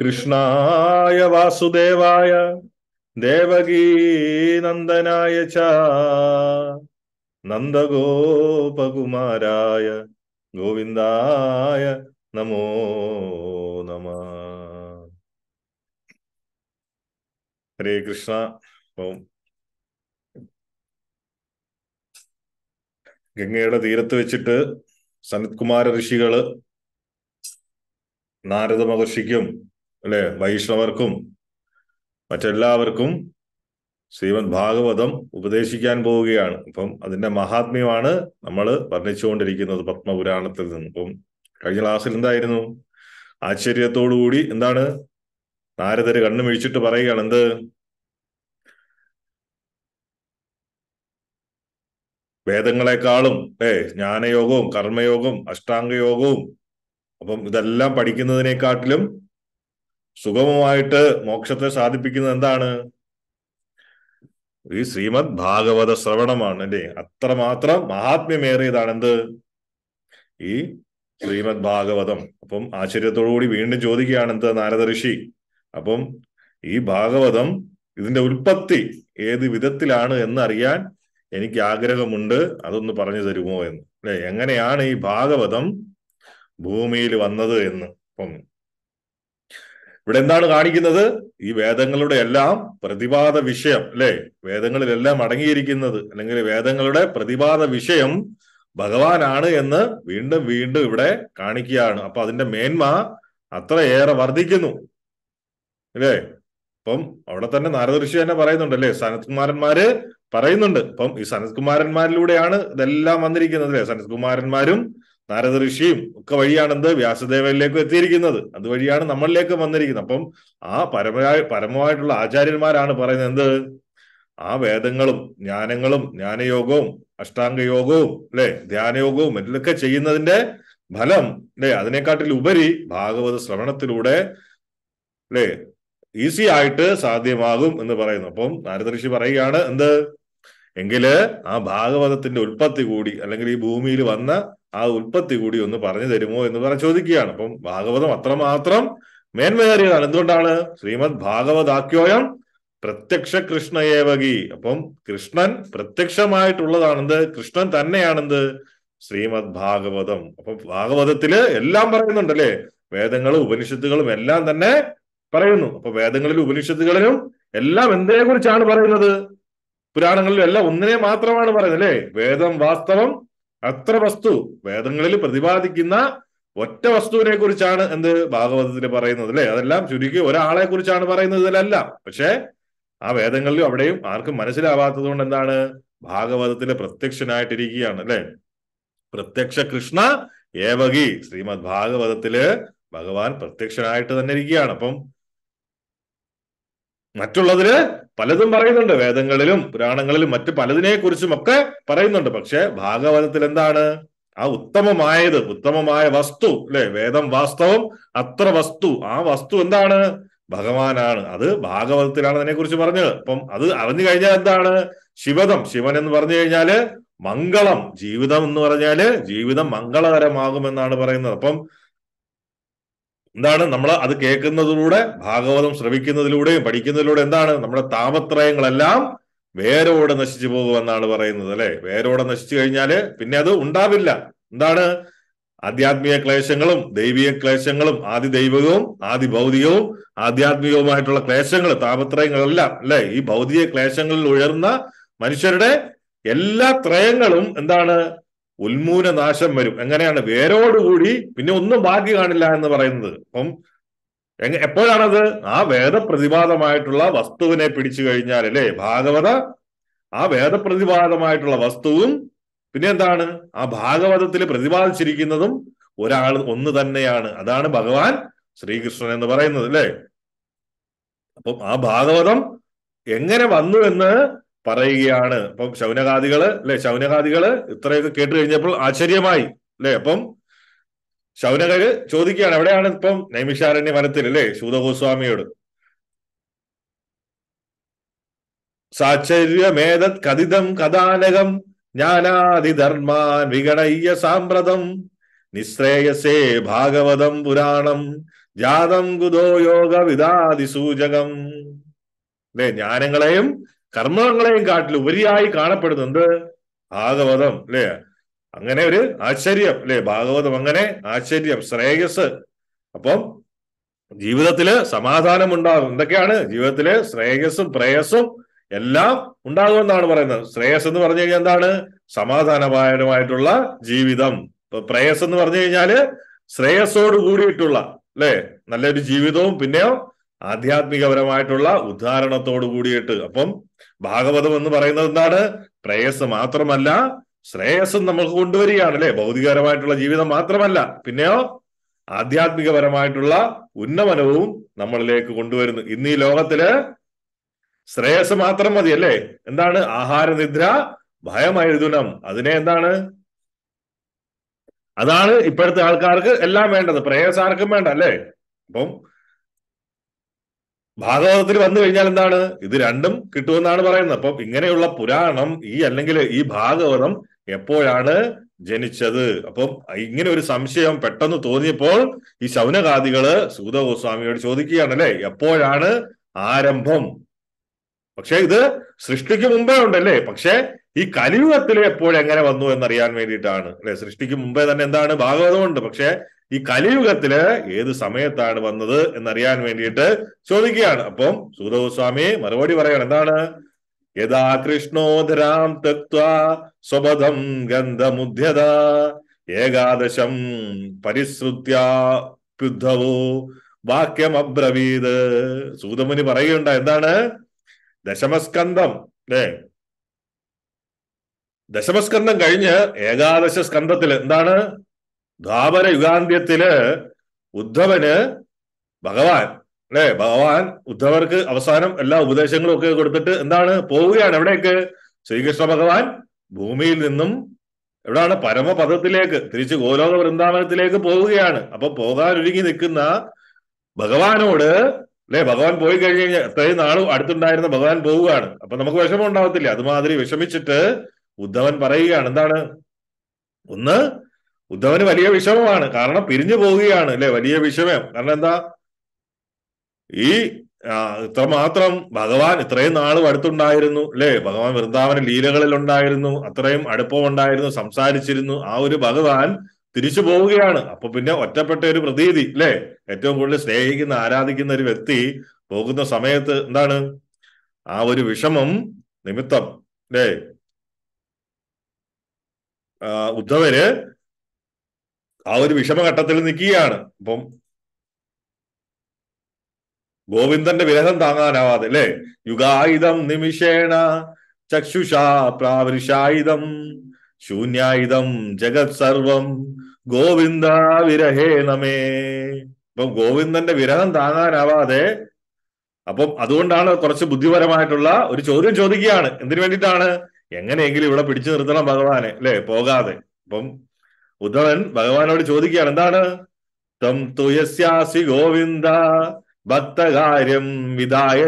കൃഷ്ണായ വാസുദേവായ ദേവഗീനന്ദനായ ച നന്ദഗോപകുമാരായ ഗോവിന്ദായ നമോ നമ ഹരേ കൃഷ്ണ ഓം ഗംഗയുടെ തീരത്ത് വെച്ചിട്ട് സനത്കുമാര ഋഷികള് നാരദ മഹർഷിക്കും അല്ലെ വൈഷ്ണവർക്കും മറ്റെല്ലാവർക്കും ശ്രീമദ് ഭാഗവതം ഉപദേശിക്കാൻ പോവുകയാണ് അപ്പം അതിന്റെ മഹാത്മ്യമാണ് നമ്മൾ വർണ്ണിച്ചുകൊണ്ടിരിക്കുന്നത് പത്മപുരാണത്തിൽ നിന്ന് ഇപ്പം കഴിഞ്ഞ ക്ലാസ്സിൽ എന്തായിരുന്നു ആശ്ചര്യത്തോടുകൂടി എന്താണ് നാരദര് കണ്ണു മിഴിച്ചിട്ട് പറയുകയാണ് എന്ത് വേദങ്ങളെക്കാളും ഏ ജ്ഞാനയോഗവും കർമ്മയോഗവും അഷ്ടാംഗയോഗവും അപ്പം ഇതെല്ലാം പഠിക്കുന്നതിനെക്കാട്ടിലും സുഗമമായിട്ട് മോക്ഷത്തെ സാധിപ്പിക്കുന്നത് എന്താണ് ഈ ശ്രീമദ് ഭാഗവത ശ്രവണമാണ് അല്ലേ അത്രമാത്രം മഹാത്മ്യമേറിയതാണ് എന്ത് ഈ ശ്രീമദ് ഭാഗവതം അപ്പം ആശ്ചര്യത്തോടുകൂടി വീണ്ടും ചോദിക്കുകയാണ് എന്ത് നാരദ ഋഷി അപ്പം ഈ ഭാഗവതം ഇതിന്റെ ഉൽപ്പത്തി ഏത് വിധത്തിലാണ് എന്നറിയാൻ എനിക്ക് ആഗ്രഹമുണ്ട് അതൊന്ന് പറഞ്ഞു തരുമോ എന്ന് അല്ലെ എങ്ങനെയാണ് ഈ ഭാഗവതം ഭൂമിയിൽ വന്നത് എന്ന് അപ്പം ഇവിടെ എന്താണ് കാണിക്കുന്നത് ഈ വേദങ്ങളുടെ എല്ലാം പ്രതിപാദ വിഷയം അല്ലെ വേദങ്ങളിലെല്ലാം അടങ്ങിയിരിക്കുന്നത് അല്ലെങ്കിൽ വേദങ്ങളുടെ പ്രതിപാദ വിഷയം ഭഗവാനാണ് എന്ന് വീണ്ടും വീണ്ടും ഇവിടെ കാണിക്കുകയാണ് അപ്പൊ അതിന്റെ മേന്മ അത്രയേറെ വർദ്ധിക്കുന്നു അല്ലേ അപ്പം അവിടെ തന്നെ നാരദർഷി തന്നെ പറയുന്നുണ്ട് അല്ലേ സനത്കുമാരന്മാര് പറയുന്നുണ്ട് അപ്പം ഈ സനത്കുമാരന്മാരിലൂടെയാണ് ഇതെല്ലാം വന്നിരിക്കുന്നത് അല്ലേ സനത്കുമാരന്മാരും നാരദ ഋഷിയും ഒക്കെ വഴിയാണെന്ത് വ്യാസദേവനിലേക്കും എത്തിയിരിക്കുന്നത് അതുവഴിയാണ് നമ്മളിലേക്ക് വന്നിരിക്കുന്നത് അപ്പം ആ പരമരാ പരമമായിട്ടുള്ള ആചാര്യന്മാരാണ് പറയുന്നത് എന്ത് ആ വേദങ്ങളും ജ്ഞാനങ്ങളും ജ്ഞാനയോഗവും അഷ്ടാംഗയോഗവും അല്ലെ ധ്യാനയോഗവും ഇതിലൊക്കെ ചെയ്യുന്നതിന്റെ ഫലം അല്ലെ അതിനെക്കാട്ടിൽ ഉപരി ഭാഗവത ശ്രവണത്തിലൂടെ അല്ലെ ഈസി ആയിട്ട് സാധ്യമാകും എന്ന് പറയുന്നു അപ്പം നാരദ ഋഷി പറയുകയാണ് എന്ത് എങ്കില് ആ ഭാഗവതത്തിന്റെ ഉൽപ്പത്തി കൂടി അല്ലെങ്കിൽ ഈ ഭൂമിയിൽ വന്ന ആ ഉൽപ്പത്തി കൂടി ഒന്ന് പറഞ്ഞു തരുമോ എന്ന് പറഞ്ഞ് ചോദിക്കുകയാണ് അപ്പം ഭാഗവതം അത്രമാത്രം മേന്മയേറിയതാണ് എന്തുകൊണ്ടാണ് ശ്രീമദ് ഭാഗവതാക്യോയം പ്രത്യക്ഷ കൃഷ്ണയേവകി അപ്പം കൃഷ്ണൻ പ്രത്യക്ഷമായിട്ടുള്ളതാണെന്ത് കൃഷ്ണൻ തന്നെയാണെന്ത് ശ്രീമദ് ഭാഗവതം അപ്പൊ ഭാഗവതത്തില് എല്ലാം പറയുന്നുണ്ടല്ലേ വേദങ്ങളും ഉപനിഷത്തുകളും എല്ലാം തന്നെ പറയുന്നു അപ്പൊ വേദങ്ങളിലും ഉപനിഷത്തുകളിലും എല്ലാം എന്തിനെ കുറിച്ചാണ് പറയുന്നത് പുരാണങ്ങളിലും എല്ലാം ഒന്നിനെ മാത്രമാണ് പറയുന്നത് അല്ലേ വേദം വാസ്തവം അത്ര വസ്തു വേദങ്ങളിൽ പ്രതിപാദിക്കുന്ന ഒറ്റ വസ്തുവിനെ കുറിച്ചാണ് എന്ത് ഭാഗവതത്തിൽ പറയുന്നത് അല്ലെ അതെല്ലാം ചുരുക്കി ഒരാളെ കുറിച്ചാണ് പറയുന്നത് ഇതിലല്ല പക്ഷേ ആ വേദങ്ങളിലും അവിടെയും ആർക്കും മനസ്സിലാവാത്തത് കൊണ്ട് എന്താണ് ഭാഗവതത്തിലെ പ്രത്യക്ഷനായിട്ടിരിക്കുകയാണ് അല്ലെ പ്രത്യക്ഷ കൃഷ്ണ ഏവകി ശ്രീമദ് ഭാഗവതത്തില് ഭഗവാൻ പ്രത്യക്ഷനായിട്ട് തന്നെ ഇരിക്കുകയാണ് അപ്പം മറ്റുള്ളതില് പലതും പറയുന്നുണ്ട് വേദങ്ങളിലും പുരാണങ്ങളിലും മറ്റു പലതിനെ കുറിച്ചും ഒക്കെ പറയുന്നുണ്ട് പക്ഷെ ഭാഗവതത്തിൽ എന്താണ് ആ ഉത്തമമായത് ഉത്തമമായ വസ്തു അല്ലെ വേദം വാസ്തവം അത്ര വസ്തു ആ വസ്തു എന്താണ് ഭഗവാനാണ് അത് ഭാഗവതത്തിലാണ് അതിനെ കുറിച്ച് പറഞ്ഞത് അപ്പം അത് അറിഞ്ഞു കഴിഞ്ഞാൽ എന്താണ് ശിവതം ശിവൻ എന്ന് പറഞ്ഞു കഴിഞ്ഞാല് മംഗളം ജീവിതം എന്ന് പറഞ്ഞാല് ജീവിതം മംഗളകരമാകുമെന്നാണ് പറയുന്നത് അപ്പം എന്താണ് നമ്മൾ അത് കേൾക്കുന്നതിലൂടെ ഭാഗവതം ശ്രവിക്കുന്നതിലൂടെയും പഠിക്കുന്നതിലൂടെ എന്താണ് നമ്മുടെ താപത്രയങ്ങളെല്ലാം വേരോടെ നശിച്ചു പോകുമെന്നാണ് പറയുന്നത് അല്ലെ വേരോടെ നശിച്ചു കഴിഞ്ഞാല് പിന്നെ അത് ഉണ്ടാവില്ല എന്താണ് ആധ്യാത്മിക ക്ലേശങ്ങളും ദൈവിക ക്ലേശങ്ങളും ആദി ദൈവികവും ആദി ഭൗതികവും ആധ്യാത്മികവുമായിട്ടുള്ള ക്ലേശങ്ങൾ താപത്രയങ്ങളെല്ലാം അല്ലെ ഈ ഭൗതിക ക്ലേശങ്ങളിൽ ഉയർന്ന മനുഷ്യരുടെ എല്ലാ ത്രയങ്ങളും എന്താണ് ഉന്മൂല നാശം വരും എങ്ങനെയാണ് വേരോടുകൂടി പിന്നെ ഒന്നും ബാക്കി കാണില്ല എന്ന് പറയുന്നത് അപ്പം എപ്പോഴാണത് ആ വേദപ്രതിപാദമായിട്ടുള്ള വസ്തുവിനെ പിടിച്ചു കഴിഞ്ഞാൽ അല്ലേ ഭാഗവത ആ വേദപ്രതിപാദമായിട്ടുള്ള വസ്തുവും പിന്നെ എന്താണ് ആ ഭാഗവതത്തിൽ പ്രതിപാദിച്ചിരിക്കുന്നതും ഒരാൾ ഒന്ന് തന്നെയാണ് അതാണ് ഭഗവാൻ ശ്രീകൃഷ്ണൻ എന്ന് പറയുന്നത് അല്ലേ അപ്പം ആ ഭാഗവതം എങ്ങനെ വന്നു എന്ന് പറയുകയാണ് അപ്പം ശൗനകാദികള് അല്ലെ ശൗനകാദികള് ഇത്രയൊക്കെ കേട്ട് കഴിഞ്ഞപ്പോൾ ആശ്ചര്യമായി അല്ലെ അപ്പം ശൗനകര് ചോദിക്കുകയാണ് എവിടെയാണ് ഇപ്പം നൈമിഷാരണ്യ വനത്തിൽ അല്ലെ ശൂതഗോസ്വാമിയോട് സാച്ചര്യമേതത് കഥിതം കഥാനകം ജ്ഞാനാതിധർമാൻ വിഗണയ്യ സാമ്പ്രതം നിശ്രേയസേ ഭാഗവതം പുരാണം ജാതം കുതോ യോഗ വിദാതിസൂചകം അല്ലെ ജ്ഞാനങ്ങളെയും കർമ്മങ്ങളെയും കാട്ടിൽ ഉപരിയായി കാണപ്പെടുന്നുണ്ട് ഭാഗവതം അല്ലേ അങ്ങനെ ഒരു ആശ്ചര്യം അല്ലേ ഭാഗവതം അങ്ങനെ ആശ്ചര്യം ശ്രേയസ് അപ്പം ജീവിതത്തില് സമാധാനം ഉണ്ടാകും എന്തൊക്കെയാണ് ജീവിതത്തില് ശ്രേയസ്സും പ്രേയസ്സും എല്ലാം ഉണ്ടാകുമെന്നാണ് പറയുന്നത് ശ്രേയസ് എന്ന് പറഞ്ഞു കഴിഞ്ഞാൽ എന്താണ് സമാധാനപരമായിട്ടുള്ള ജീവിതം ഇപ്പൊ പ്രേയസ് എന്ന് പറഞ്ഞു കഴിഞ്ഞാല് ശ്രേയസ്സോട് കൂടിയിട്ടുള്ള അല്ലെ നല്ലൊരു ജീവിതവും പിന്നെയോ ആധ്യാത്മികപരമായിട്ടുള്ള ഉദ്ധാരണത്തോട് കൂടിയിട്ട് അപ്പം ഭാഗവതം എന്ന് പറയുന്നത് എന്താണ് പ്രേയസ് മാത്രമല്ല ശ്രേയസ്സും നമുക്ക് കൊണ്ടുവരികയാണ് അല്ലെ ഭൗതികപരമായിട്ടുള്ള ജീവിതം മാത്രമല്ല പിന്നെയോ ആധ്യാത്മികപരമായിട്ടുള്ള ഉന്നമനവും നമ്മളിലേക്ക് കൊണ്ടുവരുന്നു ഇന്ന് ഈ ലോകത്തില് ശ്രേയസ് മാത്രം മതി അല്ലേ എന്താണ് ആഹാരനിദ്ര ഭയമൈതുനം അതിനെ എന്താണ് അതാണ് ഇപ്പോഴത്തെ ആൾക്കാർക്ക് എല്ലാം വേണ്ടത് പ്രേയസ് ആർക്കും വേണ്ട അല്ലേ അപ്പം ഭാഗവതത്തിൽ വന്നു കഴിഞ്ഞാൽ എന്താണ് ഇത് രണ്ടും കിട്ടുമെന്നാണ് പറയുന്നത് അപ്പൊ ഇങ്ങനെയുള്ള പുരാണം ഈ അല്ലെങ്കിൽ ഈ ഭാഗവതം എപ്പോഴാണ് ജനിച്ചത് അപ്പൊ ഇങ്ങനെ ഒരു സംശയം പെട്ടെന്ന് തോന്നിയപ്പോൾ ഈ ശൗനകാദികള് സൂത ഗോസ്വാമിയോട് ചോദിക്കുകയാണ് അല്ലെ എപ്പോഴാണ് ആരംഭം പക്ഷെ ഇത് സൃഷ്ടിക്ക് മുമ്പേ ഉണ്ടല്ലേ പക്ഷെ ഈ കലിയുഗത്തിൽ എപ്പോഴെങ്ങനെ വന്നു എന്നറിയാൻ വേണ്ടിയിട്ടാണ് അല്ലെ സൃഷ്ടിക്ക് മുമ്പേ തന്നെ എന്താണ് ഭാഗവതമുണ്ട് പക്ഷെ ഈ കലിയുഗത്തില് ഏത് സമയത്താണ് വന്നത് എന്നറിയാൻ വേണ്ടിയിട്ട് ചോദിക്കുകയാണ് അപ്പം സൂതഗോസ്വാമി മറുപടി പറയാണ് എന്താണ് യഥാ കൃഷ്ണോധരാം തത്വ സ്വബദം ഗന്ധമുദ്ധ്യത ഏകാദശം പരിശ്രുത്യാഭ്യുദ്ധവോ വാക്യം അബ്രവീത് സൂതമുനി പറയുകയുണ്ട എന്താണ് ദശമസ്കന്ധം ഏ ദശമസ്കന്ധം കഴിഞ്ഞ് ഏകാദശ സ്കന്ധത്തിൽ എന്താണ് ദ്വാപര യുഗാന്ത്യത്തില് ഉദ്ധവന് ഭഗവാൻ അല്ലെ ഭഗവാൻ ഉദ്ധവർക്ക് അവസാനം എല്ലാ ഉപദേശങ്ങളും ഒക്കെ കൊടുത്തിട്ട് എന്താണ് പോവുകയാണ് എവിടേക്ക് ശ്രീകൃഷ്ണ ഭഗവാൻ ഭൂമിയിൽ നിന്നും എവിടാണ് പരമപദത്തിലേക്ക് തിരിച്ച് ഗോലോക വൃന്ദാവനത്തിലേക്ക് പോവുകയാണ് അപ്പൊ പോകാൻ ഒരുങ്ങി നിൽക്കുന്ന ഭഗവാനോട് അല്ലെ ഭഗവാൻ പോയി കഴിഞ്ഞ് കഴിഞ്ഞാൽ എത്രയും നാളും അടുത്തുണ്ടായിരുന്ന ഭഗവാൻ പോവുകയാണ് അപ്പൊ നമുക്ക് വിഷമം ഉണ്ടാവത്തില്ല അതുമാതിരി വിഷമിച്ചിട്ട് ഉദ്ധവൻ പറയുകയാണ് എന്താണ് ഒന്ന് ഉദ്ധവന് വലിയ വിഷമമാണ് കാരണം പിരിഞ്ഞു പോവുകയാണ് അല്ലെ വലിയ വിഷമം കാരണം എന്താ ഈ ഇത്രമാത്രം ഭഗവാൻ ഇത്രയും നാളും അടുത്തുണ്ടായിരുന്നു അല്ലെ ഭഗവാൻ വൃന്ദാവന ലീലകളിൽ ഉണ്ടായിരുന്നു അത്രയും അടുപ്പം ഉണ്ടായിരുന്നു സംസാരിച്ചിരുന്നു ആ ഒരു ഭഗവാൻ തിരിച്ചു പോവുകയാണ് അപ്പൊ പിന്നെ ഒറ്റപ്പെട്ട ഒരു പ്രതീതി അല്ലെ ഏറ്റവും കൂടുതൽ സ്നേഹിക്കുന്ന ആരാധിക്കുന്ന ഒരു വ്യക്തി പോകുന്ന സമയത്ത് എന്താണ് ആ ഒരു വിഷമം നിമിത്തം അല്ലേ ഉദ്ധവര് ആ ഒരു വിഷമഘട്ടത്തിൽ നിൽക്കുകയാണ് അപ്പം ഗോവിന്ദന്റെ വിരഹം താങ്ങാനാവാതെ അല്ലെ യുഗായുധം നിമിഷേണ ചക്ഷുഷാ പ്രാവൃഷായുധം ശൂന്യായുധം ജഗത് സർവം ഗോവിന്ദ വിരഹേ നമേ ഇപ്പം ഗോവിന്ദന്റെ വിരഹം താങ്ങാനാവാതെ അപ്പം അതുകൊണ്ടാണ് കുറച്ച് ബുദ്ധിപരമായിട്ടുള്ള ഒരു ചോദ്യം ചോദിക്കുകയാണ് എന്തിനു വേണ്ടിയിട്ടാണ് എങ്ങനെയെങ്കിലും ഇവിടെ പിടിച്ചു നിർത്തണം ഭഗവാനെ അല്ലെ പോകാതെ അപ്പം ഉദ്ധവൻ ഭഗവാനോട് ചോദിക്കുകയാണ് എന്താണ് തം തുയസ്യാസി ഗോവിന്ദ ഭക്തകാര്യം വിദായ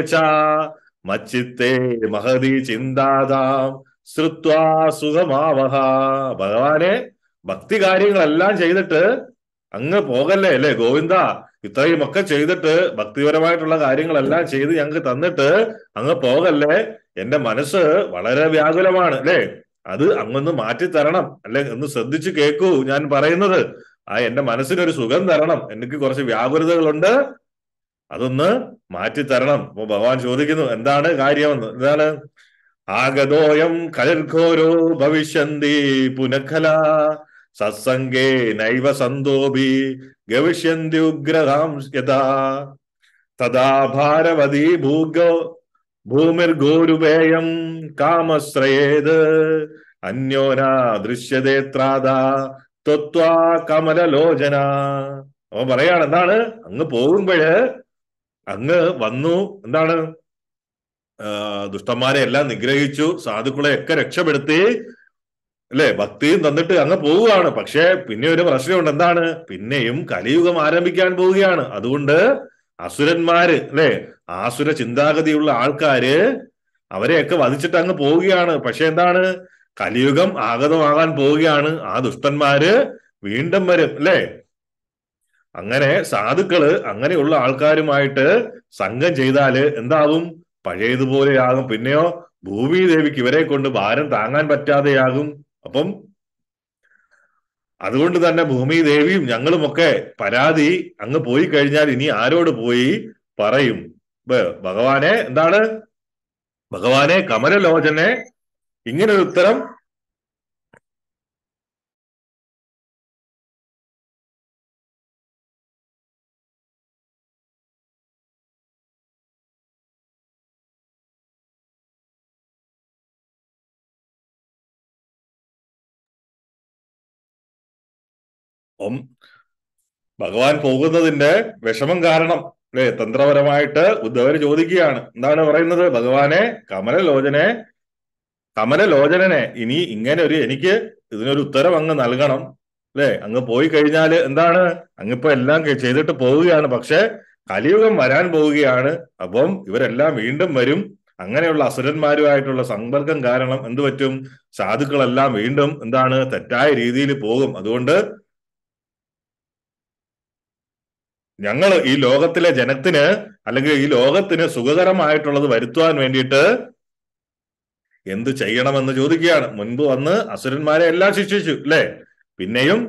മച്ചിത്തേ മഹതി ചിന്താതാം ശ്രുത്വാ സുഖമാവഹ ഭഗവാനെ ഭക്തി കാര്യങ്ങളെല്ലാം ചെയ്തിട്ട് അങ്ങ് പോകല്ലേ അല്ലേ ഗോവിന്ദ ഇത്രയും ഒക്കെ ചെയ്തിട്ട് ഭക്തിപരമായിട്ടുള്ള കാര്യങ്ങളെല്ലാം ചെയ്ത് ഞങ്ങൾക്ക് തന്നിട്ട് അങ്ങ് പോകല്ലേ എന്റെ മനസ്സ് വളരെ വ്യാകുലമാണ് അല്ലേ അത് അങ്ങൊന്ന് മാറ്റി തരണം അല്ലെ ഒന്ന് ശ്രദ്ധിച്ചു കേൾക്കൂ ഞാൻ പറയുന്നത് ആ എന്റെ മനസ്സിനൊരു സുഖം തരണം എനിക്ക് കുറച്ച് വ്യാകുലതകളുണ്ട് അതൊന്ന് മാറ്റി തരണം അപ്പൊ ഭഗവാൻ ചോദിക്കുന്നു എന്താണ് കാര്യമെന്ന് എന്താണ് ആഗതോയം കലർഘോരോ ഭവിഷ്യന്തി പുനഃഖല സത്സംഗേ നൈവ സന്തോപി ഗവിഷ്യന്തി ഉഗ്രതാം യഥാ തഥാ ഭാരവതി ഭൂഗോ ഭൂമിർഗോരുപേയം കാമശ്രയേത് അന്യോന ദൃശ്യതേത്രാദ ത്വത്വാ കമലലോചന അവൻ പറയാണ് എന്താണ് അങ്ങ് പോകുമ്പോഴ് അങ്ങ് വന്നു എന്താണ് ദുഷ്ടന്മാരെ എല്ലാം നിഗ്രഹിച്ചു സാധുക്കളെ ഒക്കെ രക്ഷപ്പെടുത്തി അല്ലെ ഭക്തിയും തന്നിട്ട് അങ്ങ് പോവുകയാണ് പക്ഷെ പിന്നെ ഒരു പ്രശ്നമുണ്ട് എന്താണ് പിന്നെയും കലിയുഗം ആരംഭിക്കാൻ പോവുകയാണ് അതുകൊണ്ട് അസുരന്മാര് അല്ലെ ആസുര ചിന്താഗതിയുള്ള ആൾക്കാര് അവരെയൊക്കെ വധിച്ചിട്ട് അങ്ങ് പോവുകയാണ് പക്ഷെ എന്താണ് കലിയുഗം ആഗതമാകാൻ പോവുകയാണ് ആ ദുഷ്ടന്മാര് വീണ്ടും വരും അല്ലെ അങ്ങനെ സാധുക്കള് അങ്ങനെയുള്ള ആൾക്കാരുമായിട്ട് സംഘം ചെയ്താല് എന്താവും പഴയതുപോലെയാകും പിന്നെയോ ഭൂമി ദേവിക്ക് ഇവരെ കൊണ്ട് ഭാരം താങ്ങാൻ പറ്റാതെയാകും അപ്പം അതുകൊണ്ട് തന്നെ ഭൂമി ദേവിയും ഞങ്ങളുമൊക്കെ പരാതി അങ്ങ് പോയി കഴിഞ്ഞാൽ ഇനി ആരോട് പോയി പറയും ഭഗവാനെ എന്താണ് ഭഗവാനെ കമലലോചനെ ഇങ്ങനൊരു ഉത്തരം അപ്പം ഭഗവാൻ പോകുന്നതിന്റെ വിഷമം കാരണം അല്ലെ തന്ത്രപരമായിട്ട് ഉദ്ധവർ ചോദിക്കുകയാണ് എന്താണ് പറയുന്നത് ഭഗവാനെ കമലലോചനെ കമലലോചനനെ ഇനി ഇങ്ങനെ ഒരു എനിക്ക് ഇതിനൊരു ഉത്തരം അങ്ങ് നൽകണം അല്ലെ അങ്ങ് പോയി കഴിഞ്ഞാൽ എന്താണ് അങ്ങിപ്പോ എല്ലാം ചെയ്തിട്ട് പോവുകയാണ് പക്ഷെ കലിയുഗം വരാൻ പോവുകയാണ് അപ്പം ഇവരെല്ലാം വീണ്ടും വരും അങ്ങനെയുള്ള അസുരന്മാരുമായിട്ടുള്ള സമ്പർക്കം കാരണം എന്തു പറ്റും സാധുക്കളെല്ലാം വീണ്ടും എന്താണ് തെറ്റായ രീതിയിൽ പോകും അതുകൊണ്ട് ഞങ്ങൾ ഈ ലോകത്തിലെ ജനത്തിന് അല്ലെങ്കിൽ ഈ ലോകത്തിന് സുഖകരമായിട്ടുള്ളത് വരുത്തുവാൻ വേണ്ടിയിട്ട് എന്ത് ചെയ്യണമെന്ന് ചോദിക്കുകയാണ് മുൻപ് വന്ന് അസുരന്മാരെ എല്ലാം ശിക്ഷിച്ചു അല്ലേ പിന്നെയും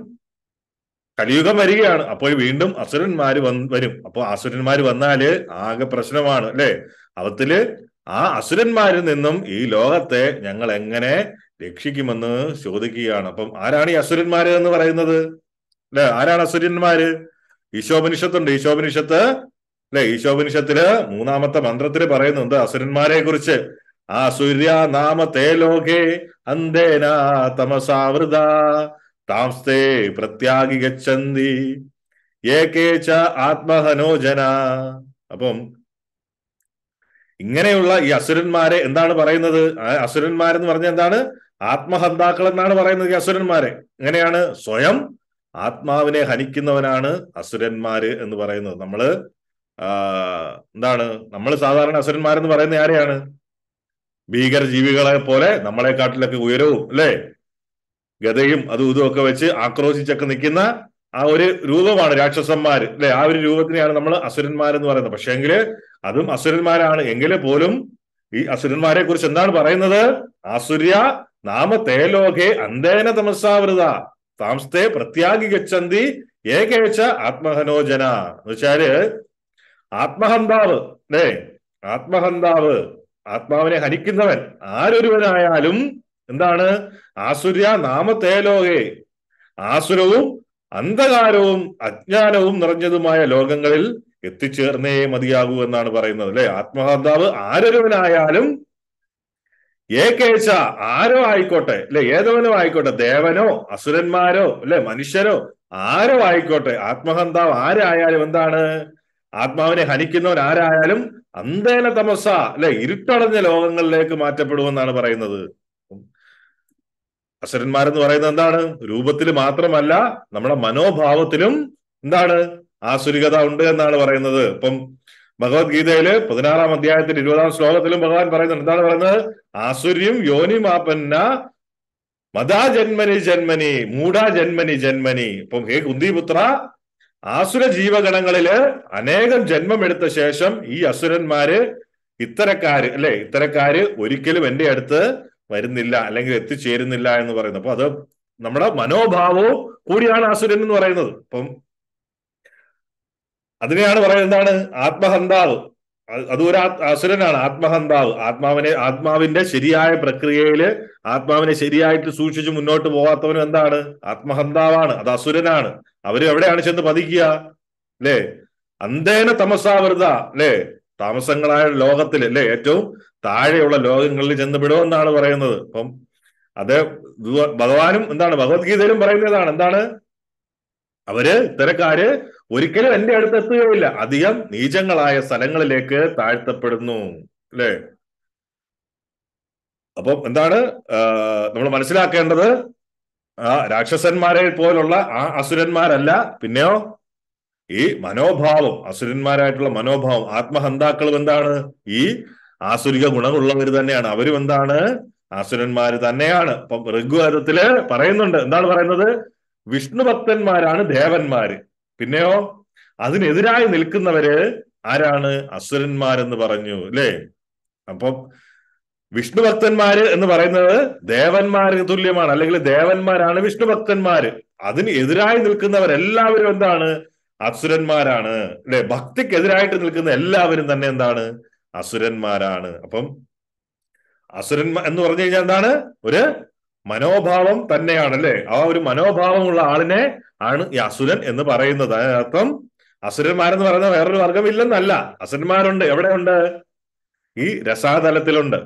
കലിയുഗം വരികയാണ് അപ്പോൾ വീണ്ടും അസുരന്മാര് വരും അപ്പോൾ അസുരന്മാര് വന്നാല് ആകെ പ്രശ്നമാണ് അല്ലേ അവത്തില് ആ അസുരന്മാരിൽ നിന്നും ഈ ലോകത്തെ ഞങ്ങൾ എങ്ങനെ രക്ഷിക്കുമെന്ന് ചോദിക്കുകയാണ് അപ്പം ആരാണ് ഈ അസുരന്മാര് എന്ന് പറയുന്നത് അല്ലെ ആരാണ് അസുരന്മാര് ഈശോപനിഷത്തുണ്ട് ഈശോപനിഷത്ത് അല്ലെ ഈശോപനിഷത്തില് മൂന്നാമത്തെ മന്ത്രത്തിൽ പറയുന്നുണ്ട് അസുരന്മാരെ കുറിച്ച് ആ നാമ നാമത്തെ ലോകേ അന്തേന തമസാവൃത താംസ്തേ പ്രത്യാഗികച്ചന്തി ഏകേച്ച ആത്മഹനോജന അപ്പം ഇങ്ങനെയുള്ള ഈ അസുരന്മാരെ എന്താണ് പറയുന്നത് അസുരന്മാരെന്ന് പറഞ്ഞ എന്താണ് ആത്മഹന്താക്കൾ എന്നാണ് പറയുന്നത് ഈ അസുരന്മാരെ എങ്ങനെയാണ് സ്വയം ആത്മാവിനെ ഹനിക്കുന്നവനാണ് അസുരന്മാര് എന്ന് പറയുന്നത് നമ്മള് എന്താണ് നമ്മൾ സാധാരണ അസുരന്മാരെന്ന് പറയുന്ന ആരെയാണ് ഭീകര ജീവികളെ പോലെ നമ്മളെ കാട്ടിലൊക്കെ ഉയരവും അല്ലേ ഗതയും അതും ഇതും ഒക്കെ വെച്ച് ആക്രോശിച്ചൊക്കെ നിൽക്കുന്ന ആ ഒരു രൂപമാണ് രാക്ഷസന്മാർ അല്ലെ ആ ഒരു രൂപത്തിനെയാണ് നമ്മൾ അസുരന്മാരെന്ന് പറയുന്നത് പക്ഷേങ്കിൽ അതും അസുരന്മാരാണ് എങ്കിൽ പോലും ഈ അസുരന്മാരെ കുറിച്ച് എന്താണ് പറയുന്നത് അസുര്യ നാമ തേലോകെ അന്തേന തമസാവൃത താംസ്തേ പ്രത്യാഗി ഗച്ഛന്തി ഏകേച്ച ആത്മഹനോജന എന്ന് വെച്ചാല് ആത്മഹന്താവ് അല്ലേ ആത്മഹന്താവ് ആത്മാവിനെ ഹനിക്കുന്നവൻ ആരൊരുവനായാലും എന്താണ് ആസുര്യ നാമത്തെ ലോകേ ആസുരവും അന്ധകാരവും അജ്ഞാനവും നിറഞ്ഞതുമായ ലോകങ്ങളിൽ എത്തിച്ചേർന്നേ മതിയാകൂ എന്നാണ് പറയുന്നത് അല്ലെ ആത്മഹന്താവ് ആരൊരുവനായാലും ഏകേശ ആരോ ആയിക്കോട്ടെ അല്ലെ ഏതവനോ ആയിക്കോട്ടെ ദേവനോ അസുരന്മാരോ അല്ലെ മനുഷ്യരോ ആരോ ആയിക്കോട്ടെ ആത്മഹന്താവ് ആരായാലും എന്താണ് ആത്മാവിനെ ഹനിക്കുന്നവൻ ആരായാലും അന്തേന തമസ അല്ലെ ഇരുട്ടടഞ്ഞ ലോകങ്ങളിലേക്ക് മാറ്റപ്പെടുമെന്നാണ് പറയുന്നത് അസുരന്മാരെന്ന് പറയുന്നത് എന്താണ് രൂപത്തിൽ മാത്രമല്ല നമ്മുടെ മനോഭാവത്തിലും എന്താണ് ആസുരികത ഉണ്ട് എന്നാണ് പറയുന്നത് ഇപ്പം ഭഗവത്ഗീതയില് പതിനാറാം അധ്യായത്തിൽ ഇരുപതാം ശ്ലോകത്തിലും ഭഗവാൻ പറയുന്നുണ്ട് എന്താണ് പറയുന്നത് ആസുര്യം യോനി മാപ്പന്ന മതാ ജന്മനി ജന്മനി മൂടാ ജന്മനി ജന്മനി ഇപ്പം ഹേ കുന്തിപുത്ര ആസുര ജീവഗണങ്ങളില് അനേകം ജന്മം എടുത്ത ശേഷം ഈ അസുരന്മാര് ഇത്തരക്കാര് അല്ലെ ഇത്തരക്കാര് ഒരിക്കലും എന്റെ അടുത്ത് വരുന്നില്ല അല്ലെങ്കിൽ എത്തിച്ചേരുന്നില്ല എന്ന് പറയുന്നത് അപ്പൊ അത് നമ്മുടെ മനോഭാവവും കൂടിയാണ് ആസുരൻ എന്ന് പറയുന്നത് അപ്പം അതിനെയാണ് പറയുന്നത് എന്താണ് ആത്മഹന്താവ് അതൊരു അസുരനാണ് ആത്മഹന്താവ് ആത്മാവിനെ ആത്മാവിന്റെ ശരിയായ പ്രക്രിയയില് ആത്മാവിനെ ശരിയായിട്ട് സൂക്ഷിച്ച് മുന്നോട്ട് പോകാത്തവനും എന്താണ് ആത്മഹന്താവാണ് അത് അസുരനാണ് അവര് എവിടെയാണ് ചെന്ന് പതിക്കുക അല്ലേ അന്തേന തമസാവൃത അല്ലേ താമസങ്ങളായ ലോകത്തിൽ അല്ലേ ഏറ്റവും താഴെയുള്ള ലോകങ്ങളിൽ ചെന്ന് വിടുമെന്നാണ് പറയുന്നത് അപ്പം അത് ഭഗവാനും എന്താണ് ഭഗവത്ഗീതയിലും പറയുന്നതാണ് എന്താണ് അവര് ഇത്തരക്കാര് ഒരിക്കലും എന്റെ അടുത്ത് എത്തുകയില്ല അധികം നീചങ്ങളായ സ്ഥലങ്ങളിലേക്ക് താഴ്ത്തപ്പെടുന്നു അല്ലേ അപ്പം എന്താണ് നമ്മൾ മനസ്സിലാക്കേണ്ടത് ആ രാക്ഷസന്മാരെ പോലുള്ള ആ അസുരന്മാരല്ല പിന്നെയോ ഈ മനോഭാവം അസുരന്മാരായിട്ടുള്ള മനോഭാവം ആത്മഹന്താക്കളും എന്താണ് ഈ ആസുരിക ഗുണമുള്ളവർ തന്നെയാണ് അവരും എന്താണ് അസുരന്മാർ തന്നെയാണ് അപ്പം ഋഗ്വേദത്തില് പറയുന്നുണ്ട് എന്താണ് പറയുന്നത് വിഷ്ണുഭക്തന്മാരാണ് ദേവന്മാര് പിന്നെയോ അതിനെതിരായി നിൽക്കുന്നവര് ആരാണ് അസുരന്മാരെന്ന് പറഞ്ഞു അല്ലേ അപ്പം വിഷ്ണു എന്ന് പറയുന്നത് ദേവന്മാർക്ക് തുല്യമാണ് അല്ലെങ്കിൽ ദേവന്മാരാണ് വിഷ്ണു ഭക്തന്മാര് അതിന് എതിരായി നിൽക്കുന്നവരെല്ലാവരും എന്താണ് അസുരന്മാരാണ് അല്ലെ ഭക്തിക്കെതിരായിട്ട് നിൽക്കുന്ന എല്ലാവരും തന്നെ എന്താണ് അസുരന്മാരാണ് അപ്പം അസുരന്മാർ എന്ന് പറഞ്ഞു കഴിഞ്ഞാൽ എന്താണ് ഒരു മനോഭാവം തന്നെയാണ് അല്ലെ ആ ഒരു മനോഭാവമുള്ള ആളിനെ ആണ് ഈ അസുരൻ എന്ന് പറയുന്നത് അതിനർത്ഥം അസുരന്മാരെന്ന് പറയുന്ന വേറൊരു വർഗമില്ലെന്നല്ല അസുരന്മാരുണ്ട് എവിടെയുണ്ട് ഈ രസാതലത്തിലുണ്ട്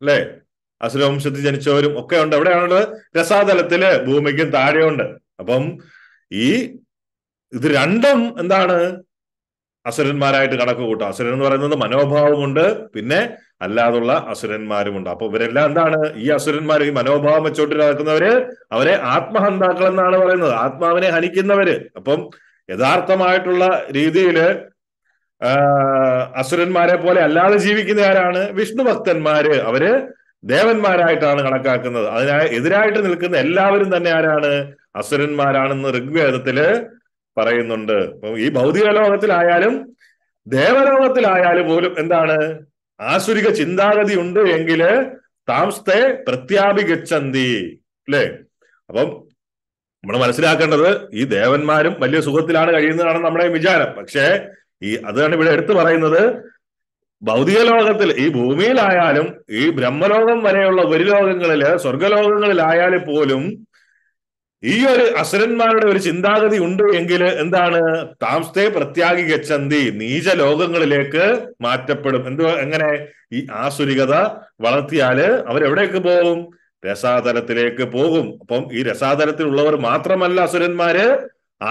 അല്ലേ അസുരവംശത്തിൽ ജനിച്ചവരും ഒക്കെ ഉണ്ട് എവിടെയാണുള്ളത് രസാതലത്തില് ഭൂമിക്കും താഴെയുണ്ട് അപ്പം ഈ ഇത് രണ്ടും എന്താണ് അസുരന്മാരായിട്ട് കണക്ക് കൂട്ടാം അസുരൻ എന്ന് പറയുന്നത് മനോഭാവമുണ്ട് പിന്നെ അല്ലാതുള്ള അസുരന്മാരുമുണ്ട് അപ്പൊ ഇവരെല്ലാം എന്താണ് ഈ അസുരന്മാർ ഈ മനോഭാവം വെച്ചോട്ട് നടക്കുന്നവര് അവരെ ആത്മഹന്താക്കൾ എന്നാണ് പറയുന്നത് ആത്മാവിനെ ഹനിക്കുന്നവര് അപ്പം യഥാർത്ഥമായിട്ടുള്ള രീതിയിൽ അസുരന്മാരെ പോലെ അല്ലാതെ ജീവിക്കുന്ന ആരാണ് വിഷ്ണു ഭക്തന്മാര് അവര് ദേവന്മാരായിട്ടാണ് കണക്കാക്കുന്നത് അതിനായി എതിരായിട്ട് നിൽക്കുന്ന എല്ലാവരും തന്നെ ആരാണ് അസുരന്മാരാണെന്ന് ഋഗ്വേദത്തില് പറയുന്നുണ്ട് ഈ ഭൗതിക ലോകത്തിലായാലും ദേവലോകത്തിലായാലും പോലും എന്താണ് ആസുരിക ചിന്താഗതി ഉണ്ട് എങ്കിൽ താംസ്തെ പ്രത്യാപികച്ചന്തി അല്ലേ അപ്പം നമ്മൾ മനസ്സിലാക്കേണ്ടത് ഈ ദേവന്മാരും വലിയ സുഖത്തിലാണ് കഴിയുന്നതാണ് നമ്മുടെ വിചാരം പക്ഷേ ഈ അതാണ് ഇവിടെ എടുത്തു പറയുന്നത് ഭൗതിക ലോകത്തിൽ ഈ ഭൂമിയിലായാലും ഈ ബ്രഹ്മലോകം വരെയുള്ള ഉപരിലോകങ്ങളില് സ്വർഗലോകങ്ങളിലായാലും പോലും ഈ ഒരു അസുരന്മാരുടെ ഒരു ചിന്താഗതി ഉണ്ട് എങ്കിൽ എന്താണ് താംസ്തേ പ്രത്യാഗി ഗച്ചന്തി നീച ലോകങ്ങളിലേക്ക് മാറ്റപ്പെടും എന്തോ എങ്ങനെ ഈ ആസുരികത വളർത്തിയാല് അവരെവിടേക്ക് പോകും രസാതലത്തിലേക്ക് പോകും അപ്പം ഈ രസാതലത്തിലുള്ളവർ മാത്രമല്ല അസുരന്മാര്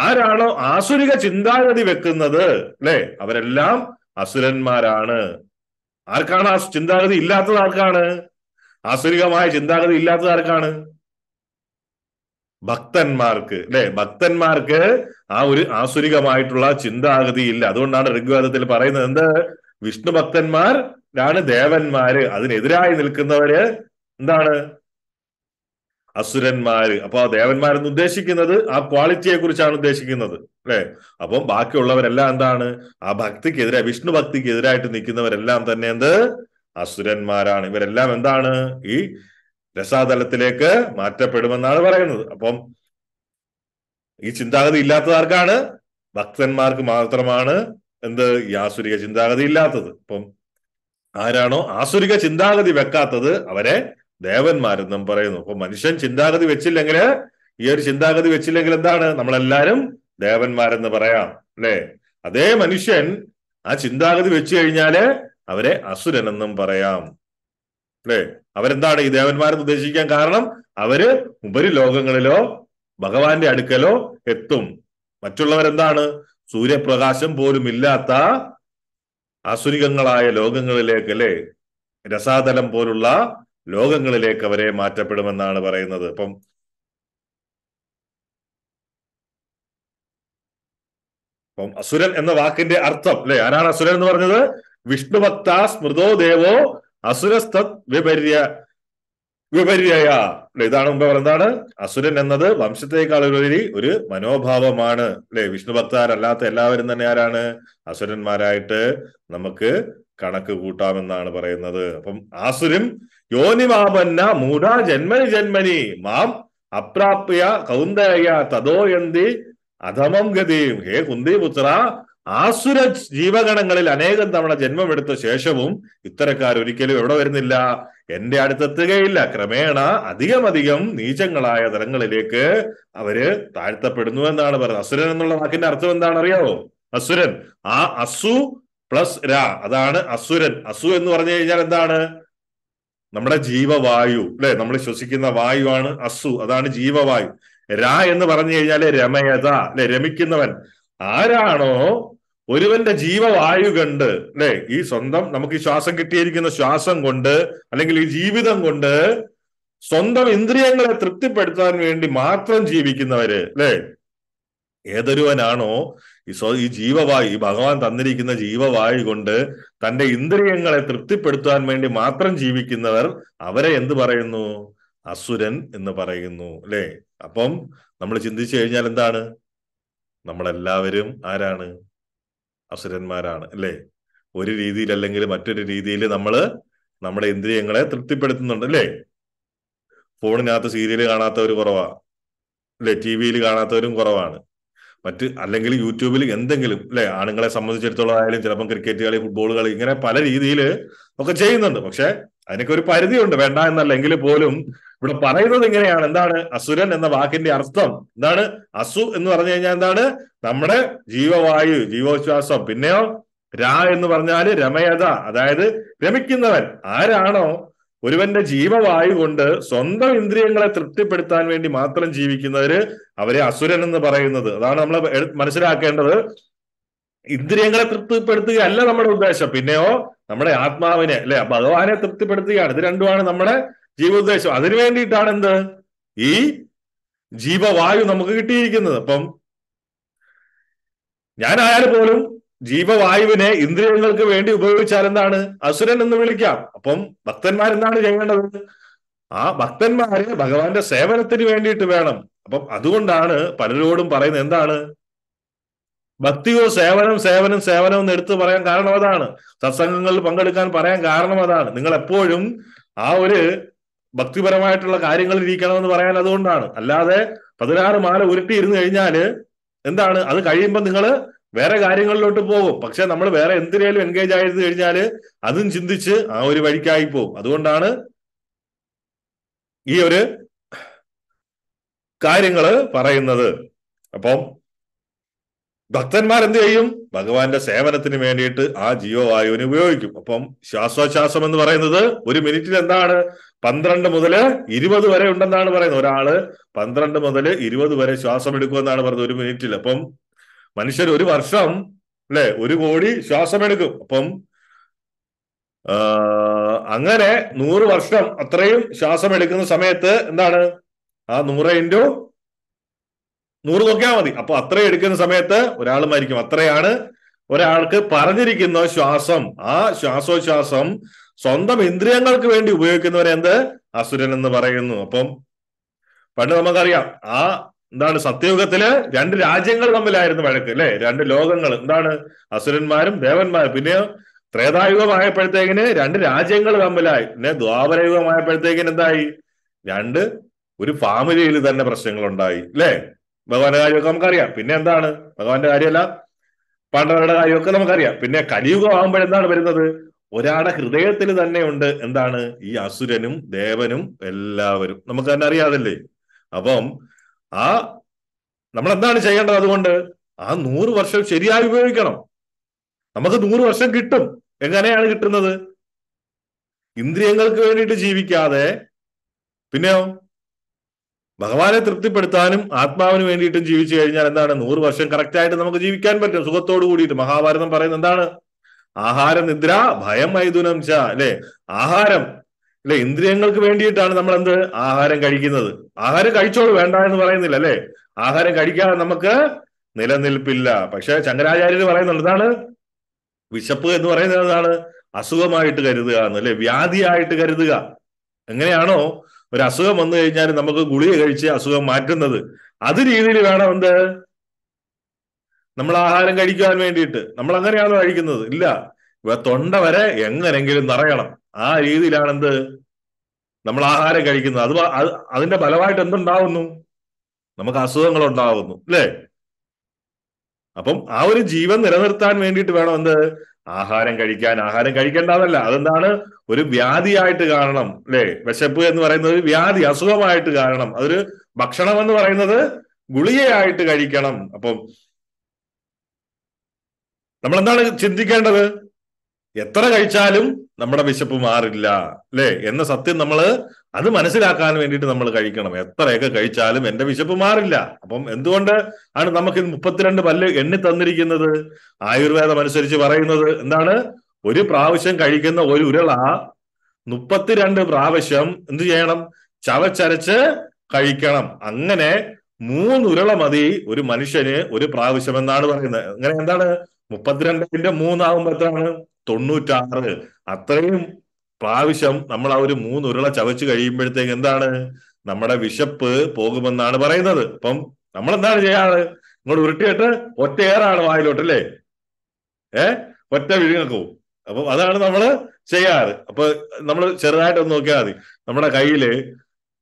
ആരാണോ ആസുരിക ചിന്താഗതി വെക്കുന്നത് അല്ലെ അവരെല്ലാം അസുരന്മാരാണ് ആർക്കാണ് ആ ചിന്താഗതി ഇല്ലാത്തത് ആർക്കാണ് ആസുരികമായ ചിന്താഗതി ഇല്ലാത്തത് ആർക്കാണ് ഭക്തന്മാർക്ക് അല്ലെ ഭക്തന്മാർക്ക് ആ ഒരു ആസുരികമായിട്ടുള്ള ചിന്താഗതി ഇല്ല അതുകൊണ്ടാണ് ഋഗ്വേദത്തിൽ പറയുന്നത് എന്ത് വിഷ്ണു ഭക്തന്മാർ ആണ് ദേവന്മാര് അതിനെതിരായി നിൽക്കുന്നവര് എന്താണ് അസുരന്മാര് അപ്പൊ ആ ദേവന്മാരെന്ന് ഉദ്ദേശിക്കുന്നത് ആ ക്വാളിറ്റിയെ കുറിച്ചാണ് ഉദ്ദേശിക്കുന്നത് അല്ലെ അപ്പം ബാക്കിയുള്ളവരെല്ലാം എന്താണ് ആ ഭക്തിക്കെതിരെ വിഷ്ണു എതിരായിട്ട് നിൽക്കുന്നവരെല്ലാം തന്നെ എന്ത് അസുരന്മാരാണ് ഇവരെല്ലാം എന്താണ് ഈ രസാതലത്തിലേക്ക് മാറ്റപ്പെടുമെന്നാണ് പറയുന്നത് അപ്പം ഈ ചിന്താഗതി ഇല്ലാത്തതാർക്കാണ് ഭക്തന്മാർക്ക് മാത്രമാണ് എന്ത് ഈ ആസുരിക ചിന്താഗതി ഇല്ലാത്തത് അപ്പം ആരാണോ ആസുരിക ചിന്താഗതി വെക്കാത്തത് അവരെ ദേവന്മാരെന്നും പറയുന്നു അപ്പൊ മനുഷ്യൻ ചിന്താഗതി വെച്ചില്ലെങ്കിൽ ഈ ഒരു ചിന്താഗതി വെച്ചില്ലെങ്കിൽ എന്താണ് നമ്മളെല്ലാരും ദേവന്മാരെന്ന് പറയാം അല്ലേ അതേ മനുഷ്യൻ ആ ചിന്താഗതി വെച്ചു കഴിഞ്ഞാല് അവരെ അസുരനെന്നും പറയാം അല്ലേ അവരെന്താണ് ഈ ദേവന്മാരെന്ന് ഉദ്ദേശിക്കാൻ കാരണം അവര് ഉപരിലോകങ്ങളിലോ ഭഗവാന്റെ അടുക്കലോ എത്തും മറ്റുള്ളവരെന്താണ് സൂര്യപ്രകാശം പോലും ഇല്ലാത്ത ആസുരികങ്ങളായ ലോകങ്ങളിലേക്ക് അല്ലെ രസാതലം പോലുള്ള ലോകങ്ങളിലേക്ക് അവരെ മാറ്റപ്പെടുമെന്നാണ് പറയുന്നത് അപ്പം അപ്പം അസുരൻ എന്ന വാക്കിന്റെ അർത്ഥം അല്ലെ ആരാണ് അസുരൻ എന്ന് പറഞ്ഞത് വിഷ്ണുഭക്ത സ്മൃതോ ദേവോ അസുരസ്തത് വിപര്യ വിപര്യയ ഇതാണ് മുമ്പ് പറഞ്ഞതാണ് അസുരൻ എന്നത് വംശത്തേക്കാളുപരി ഒരു മനോഭാവമാണ് അല്ലെ വിഷ്ണു ഭക്താരല്ലാത്ത എല്ലാവരും തന്നെ ആരാണ് അസുരന്മാരായിട്ട് നമുക്ക് കണക്ക് കൂട്ടാമെന്നാണ് പറയുന്നത് അപ്പം ആസുരൻ യോനിമാപന്ന മൂടാ ജന്മനി ജന്മനി മാം അപ്രാപ്യ കൗന്ദയ തതോയന്തി അധമം ഗതിയും ഹേ പുത്ര ആസുര ജീവഗണങ്ങളിൽ അനേകം തവണ ജന്മമെടുത്ത ശേഷവും ഇത്തരക്കാർ ഒരിക്കലും എവിടെ വരുന്നില്ല എന്റെ അടുത്തെത്തുകയില്ല ക്രമേണ അധികമധികം നീചങ്ങളായ തലങ്ങളിലേക്ക് അവര് താഴ്ത്തപ്പെടുന്നു എന്നാണ് പറയുന്നത് അസുരൻ എന്നുള്ള വാക്കിന്റെ അർത്ഥം എന്താണ് അറിയാവോ അസുരൻ ആ അസു പ്ലസ് രാ അതാണ് അസുരൻ അസു എന്ന് പറഞ്ഞു കഴിഞ്ഞാൽ എന്താണ് നമ്മുടെ ജീവവായു അല്ലെ നമ്മൾ ശ്വസിക്കുന്ന വായുവാണ് അസു അതാണ് ജീവവായു രാ എന്ന് പറഞ്ഞു കഴിഞ്ഞാല് രമയത അല്ലെ രമിക്കുന്നവൻ ആരാണോ ഒരുവന്റെ ജീവവായു കണ്ട് അല്ലെ ഈ സ്വന്തം നമുക്ക് ഈ ശ്വാസം കിട്ടിയിരിക്കുന്ന ശ്വാസം കൊണ്ട് അല്ലെങ്കിൽ ഈ ജീവിതം കൊണ്ട് സ്വന്തം ഇന്ദ്രിയങ്ങളെ തൃപ്തിപ്പെടുത്താൻ വേണ്ടി മാത്രം ജീവിക്കുന്നവര് അല്ലെ ഏതൊരുവനാണോ ഈ സ്വ ഈ ജീവവായു ഈ ഭഗവാൻ തന്നിരിക്കുന്ന ജീവവായു കൊണ്ട് തന്റെ ഇന്ദ്രിയങ്ങളെ തൃപ്തിപ്പെടുത്താൻ വേണ്ടി മാത്രം ജീവിക്കുന്നവർ അവരെ എന്ത് പറയുന്നു അസുരൻ എന്ന് പറയുന്നു അല്ലെ അപ്പം നമ്മൾ ചിന്തിച്ചു കഴിഞ്ഞാൽ എന്താണ് നമ്മളെല്ലാവരും ആരാണ് അസുരന്മാരാണ് അല്ലേ ഒരു രീതിയിൽ അല്ലെങ്കിൽ മറ്റൊരു രീതിയിൽ നമ്മൾ നമ്മുടെ ഇന്ദ്രിയങ്ങളെ തൃപ്തിപ്പെടുത്തുന്നുണ്ട് അല്ലേ ഫോണിനകത്ത് സീരിയൽ കാണാത്തവർ കുറവാ അല്ലെ ടി വിയിൽ കാണാത്തവരും കുറവാണ് മറ്റ് അല്ലെങ്കിൽ യൂട്യൂബിൽ എന്തെങ്കിലും അല്ലെ ആണുങ്ങളെ സംബന്ധിച്ചിടത്തോളം ആയാലും ചിലപ്പം ക്രിക്കറ്റ് കളി ഫുട്ബോൾ കളി ഇങ്ങനെ പല രീതിയിൽ ഒക്കെ ചെയ്യുന്നുണ്ട് പക്ഷെ അതിനൊക്കെ ഒരു പരിധിയുണ്ട് വേണ്ട എന്നല്ലെങ്കിൽ പോലും ഇവിടെ പറയുന്നത് ഇങ്ങനെയാണ് എന്താണ് അസുരൻ എന്ന വാക്കിന്റെ അർത്ഥം എന്താണ് അസു എന്ന് പറഞ്ഞു കഴിഞ്ഞാൽ എന്താണ് നമ്മുടെ ജീവവായു ജീവോച്ഛ്വാസം പിന്നെയോ രാ എന്ന് പറഞ്ഞാല് രമയത അതായത് രമിക്കുന്നവൻ ആരാണോ ഒരുവന്റെ ജീവവായു കൊണ്ട് സ്വന്തം ഇന്ദ്രിയങ്ങളെ തൃപ്തിപ്പെടുത്താൻ വേണ്ടി മാത്രം ജീവിക്കുന്നവര് അവരെ അസുരൻ എന്ന് പറയുന്നത് അതാണ് നമ്മൾ മനസ്സിലാക്കേണ്ടത് ഇന്ദ്രിയങ്ങളെ തൃപ്തിപ്പെടുത്തുകയല്ല നമ്മുടെ ഉദ്ദേശം പിന്നെയോ നമ്മുടെ ആത്മാവിനെ അല്ലെ ഭഗവാനെ തൃപ്തിപ്പെടുത്തുകയാണ് ഇത് രണ്ടുമാണ് നമ്മുടെ ജീവോദ്ദേശം അതിനു വേണ്ടിയിട്ടാണ് എന്ത് ഈ ജീവവായു നമുക്ക് കിട്ടിയിരിക്കുന്നത് അപ്പം ഞാനായാൽ പോലും ജീവവായുവിനെ ഇന്ദ്രിയങ്ങൾക്ക് വേണ്ടി ഉപയോഗിച്ചാൽ എന്താണ് അസുരൻ എന്ന് വിളിക്കാം അപ്പം ഭക്തന്മാർ എന്താണ് ചെയ്യേണ്ടത് ആ ഭക്തന്മാര് ഭഗവാന്റെ സേവനത്തിന് വേണ്ടിയിട്ട് വേണം അപ്പം അതുകൊണ്ടാണ് പലരോടും പറയുന്നത് എന്താണ് ഭക്തിയോ സേവനം സേവനം സേവനം എന്ന് എടുത്തു പറയാൻ കാരണം അതാണ് സത്സംഗങ്ങളിൽ പങ്കെടുക്കാൻ പറയാൻ കാരണം അതാണ് നിങ്ങൾ എപ്പോഴും ആ ഒരു ഭക്തിപരമായിട്ടുള്ള കാര്യങ്ങൾ ഇരിക്കണമെന്ന് പറയാൻ അതുകൊണ്ടാണ് അല്ലാതെ പതിനാറ് മാല ഉരുട്ടി ഇരുന്ന് കഴിഞ്ഞാൽ എന്താണ് അത് കഴിയുമ്പോൾ നിങ്ങൾ വേറെ കാര്യങ്ങളിലോട്ട് പോകും പക്ഷെ നമ്മൾ വേറെ എന്തിനേലും എൻഗേജ് ആയിരുന്നു കഴിഞ്ഞാൽ അതും ചിന്തിച്ച് ആ ഒരു വഴിക്കായി പോകും അതുകൊണ്ടാണ് ഈ ഒരു കാര്യങ്ങൾ പറയുന്നത് അപ്പം ഭക്തന്മാർ എന്ത് ചെയ്യും ഭഗവാന്റെ സേവനത്തിന് വേണ്ടിയിട്ട് ആ ജീവവായുവിനെ ഉപയോഗിക്കും അപ്പം ശ്വാസോച്ഛാസം എന്ന് പറയുന്നത് ഒരു മിനിറ്റിൽ എന്താണ് പന്ത്രണ്ട് മുതൽ ഇരുപത് വരെ ഉണ്ടെന്നാണ് പറയുന്നത് ഒരാള് പന്ത്രണ്ട് മുതൽ ഇരുപത് വരെ ശ്വാസം എടുക്കുമെന്നാണ് പറഞ്ഞത് ഒരു മിനിറ്റിൽ അപ്പം മനുഷ്യർ ഒരു വർഷം അല്ലെ ഒരു കോടി ശ്വാസം എടുക്കും അപ്പം അങ്ങനെ നൂറ് വർഷം അത്രയും ശ്വാസം എടുക്കുന്ന സമയത്ത് എന്താണ് ആ നൂറ് ഇൻഡു നൂറ് നോക്കിയാൽ മതി അപ്പൊ അത്രയും എടുക്കുന്ന സമയത്ത് ഒരാൾ മരിക്കും അത്രയാണ് ഒരാൾക്ക് പറഞ്ഞിരിക്കുന്ന ശ്വാസം ആ ശ്വാസോച്ഛ്വാസം സ്വന്തം ഇന്ദ്രിയങ്ങൾക്ക് വേണ്ടി ഉപയോഗിക്കുന്നവരെ എന്ത് അസുരൻ എന്ന് പറയുന്നു അപ്പം പണ്ട് നമുക്കറിയാം ആ എന്താണ് സത്യയുഗത്തില് രണ്ട് രാജ്യങ്ങൾ തമ്മിലായിരുന്നു വഴക്ക് അല്ലെ രണ്ട് ലോകങ്ങൾ എന്താണ് അസുരന്മാരും ദേവന്മാരും പിന്നെ ത്രേതായുഗമായപ്പോഴത്തേക്കിന് രണ്ട് രാജ്യങ്ങൾ തമ്മിലായി പിന്നെ ദ്വാപരയുഗമായപ്പോഴത്തേക്കിന് എന്തായി രണ്ട് ഒരു ഫാമിലിയിൽ തന്നെ പ്രശ്നങ്ങൾ ഉണ്ടായി അല്ലേ ഭഗവാന്റെ കാര്യമൊക്കെ നമുക്കറിയാം പിന്നെ എന്താണ് ഭഗവാന്റെ കാര്യമല്ല പാണ്ഡവരുടെ കാര്യമൊക്കെ നമുക്കറിയാം പിന്നെ കലിയുഗം ആകുമ്പോഴെന്താണ് വരുന്നത് ഒരാളുടെ ഹൃദയത്തിൽ തന്നെ ഉണ്ട് എന്താണ് ഈ അസുരനും ദേവനും എല്ലാവരും നമുക്ക് തന്നെ അറിയാതല്ലേ അപ്പം ആ നമ്മൾ എന്താണ് ചെയ്യേണ്ടത് അതുകൊണ്ട് ആ നൂറ് വർഷം ശരിയായി ഉപയോഗിക്കണം നമുക്ക് നൂറ് വർഷം കിട്ടും എങ്ങനെയാണ് കിട്ടുന്നത് ഇന്ദ്രിയങ്ങൾക്ക് വേണ്ടിയിട്ട് ജീവിക്കാതെ പിന്നെയോ ഭഗവാനെ തൃപ്തിപ്പെടുത്താനും ആത്മാവിന് വേണ്ടിയിട്ടും ജീവിച്ചു കഴിഞ്ഞാൽ എന്താണ് നൂറ് വർഷം കറക്റ്റായിട്ട് നമുക്ക് ജീവിക്കാൻ പറ്റും സുഖത്തോടു കൂടിയിട്ട് മഹാഭാരതം പറയുന്നത് എന്താണ് ആഹാര നിദ്ര ഭയം മൈഥുനം ച അല്ലെ ആഹാരം അല്ലെ ഇന്ദ്രിയങ്ങൾക്ക് വേണ്ടിയിട്ടാണ് നമ്മൾ എന്ത് ആഹാരം കഴിക്കുന്നത് ആഹാരം കഴിച്ചോളൂ വേണ്ട എന്ന് പറയുന്നില്ല അല്ലെ ആഹാരം കഴിക്കാതെ നമുക്ക് നിലനിൽപ്പില്ല പക്ഷെ ശങ്കരാചാര്യർ പറയുന്നുണ്ട് എന്താണ് വിശപ്പ് എന്ന് പറയുന്നത് എന്താണ് അസുഖമായിട്ട് കരുതുക എന്ന് അല്ലെ വ്യാധിയായിട്ട് കരുതുക എങ്ങനെയാണോ ഒരു അസുഖം വന്നു കഴിഞ്ഞാൽ നമുക്ക് ഗുളിക കഴിച്ച് അസുഖം മാറ്റുന്നത് അത് രീതിയിൽ വേണം എന്ത് നമ്മൾ ആഹാരം കഴിക്കാൻ വേണ്ടിയിട്ട് നമ്മൾ അങ്ങനെയാണ് കഴിക്കുന്നത് ഇല്ല തൊണ്ട വരെ എങ്ങനെങ്കിലും നിറയണം ആ രീതിയിലാണ് നമ്മൾ ആഹാരം കഴിക്കുന്നത് അത് അതിന്റെ ഫലമായിട്ട് എന്തുണ്ടാവുന്നു നമുക്ക് അസുഖങ്ങൾ ഉണ്ടാവുന്നു അല്ലേ അപ്പം ആ ഒരു ജീവൻ നിലനിർത്താൻ വേണ്ടിയിട്ട് വേണം എന്ത് ആഹാരം കഴിക്കാൻ ആഹാരം കഴിക്കേണ്ടതല്ല അതെന്താണ് ഒരു വ്യാധിയായിട്ട് കാണണം അല്ലേ വിശപ്പ് എന്ന് പറയുന്നത് ഒരു വ്യാധി അസുഖമായിട്ട് കാണണം അതൊരു ഭക്ഷണം എന്ന് പറയുന്നത് ഗുളികയായിട്ട് കഴിക്കണം അപ്പം നമ്മൾ എന്താണ് ചിന്തിക്കേണ്ടത് എത്ര കഴിച്ചാലും നമ്മുടെ വിശപ്പ് മാറില്ല അല്ലേ എന്ന സത്യം നമ്മൾ അത് മനസ്സിലാക്കാൻ വേണ്ടിയിട്ട് നമ്മൾ കഴിക്കണം എത്രയൊക്കെ കഴിച്ചാലും എന്റെ വിശപ്പ് മാറില്ല അപ്പം എന്തുകൊണ്ട് ആണ് നമുക്ക് മുപ്പത്തിരണ്ട് പല്ല് എണ്ണി തന്നിരിക്കുന്നത് ആയുർവേദം അനുസരിച്ച് പറയുന്നത് എന്താണ് ഒരു പ്രാവശ്യം കഴിക്കുന്ന ഒരു ഉരുള മുപ്പത്തിരണ്ട് പ്രാവശ്യം എന്ത് ചെയ്യണം ചവച്ചരച്ച് കഴിക്കണം അങ്ങനെ മൂന്നുരള മതി ഒരു മനുഷ്യന് ഒരു പ്രാവശ്യം എന്നാണ് പറയുന്നത് അങ്ങനെ എന്താണ് മുപ്പത്തിരണ്ടിന്റെ മൂന്നാകുമ്പോ എത്രയാണ് തൊണ്ണൂറ്റാറ് അത്രയും പ്രാവശ്യം നമ്മൾ ആ ഒരു മൂന്ന് ഉരുള കഴിയുമ്പോഴത്തേക്ക് എന്താണ് നമ്മുടെ വിശപ്പ് പോകുമെന്നാണ് പറയുന്നത് അപ്പം നമ്മൾ എന്താണ് ചെയ്യാറ് നിങ്ങൾ ഉരുട്ടിയിട്ട് ഒറ്റയേറാണ് വായിലോട്ട് അല്ലേ ഏ ഒറ്റ വിഴുങ്ങൾക്കു അപ്പൊ അതാണ് നമ്മൾ ചെയ്യാറ് അപ്പൊ നമ്മൾ ചെറുതായിട്ടൊന്ന് നോക്കിയാൽ മതി നമ്മുടെ കയ്യില്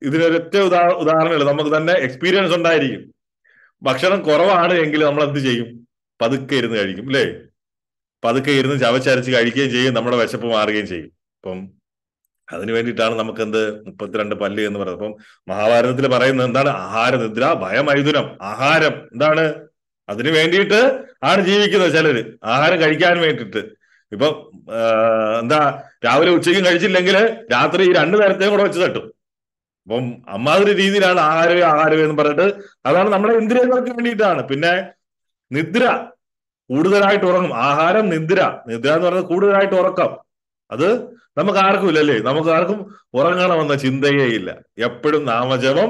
ഇതിനൊരൊറ്റ ഉദാ ഉദാഹരണമില്ല നമുക്ക് തന്നെ എക്സ്പീരിയൻസ് ഉണ്ടായിരിക്കും ഭക്ഷണം കുറവാണ് എങ്കിൽ നമ്മൾ എന്ത് ചെയ്യും പതുക്കെ ഇരുന്ന് കഴിക്കും അല്ലേ പതുക്കെ ഇരുന്ന് ചവച്ചരച്ച് കഴിക്കുകയും ചെയ്യും നമ്മുടെ വിശപ്പ് മാറുകയും ചെയ്യും അപ്പം അതിനു വേണ്ടിയിട്ടാണ് നമുക്ക് എന്ത് മുപ്പത്തിരണ്ട് പല്ല് എന്ന് പറയുന്നത് അപ്പം മഹാഭാരതത്തിൽ പറയുന്നത് എന്താണ് ആഹാര നിദ്ര ഭയമൈഥുനം ആഹാരം എന്താണ് അതിനു വേണ്ടിയിട്ട് ആണ് ജീവിക്കുന്നത് ചിലര് ആഹാരം കഴിക്കാൻ വേണ്ടിയിട്ട് ഇപ്പൊ എന്താ രാവിലെ ഉച്ചയ്ക്കും കഴിച്ചില്ലെങ്കിൽ രാത്രി രണ്ടു നേരത്തെയും കൂടെ വെച്ച് തട്ടും അപ്പം അമ്മാതിരി രീതിയിലാണ് ആഹാരവേ ആഹാരവേ എന്ന് പറഞ്ഞിട്ട് അതാണ് നമ്മുടെ ഇന്ദ്രിയങ്ങൾക്ക് വേണ്ടിയിട്ടാണ് പിന്നെ നിദ്ര കൂടുതലായിട്ട് ഉറങ്ങും ആഹാരം നിദ്ര നിദ്ര എന്ന് പറയുന്നത് കൂടുതലായിട്ട് ഉറക്കം അത് നമുക്ക് ആർക്കും ഇല്ലല്ലേ നമുക്ക് ആർക്കും ഉറങ്ങണമെന്ന ചിന്തയേ ഇല്ല എപ്പോഴും നാമജപം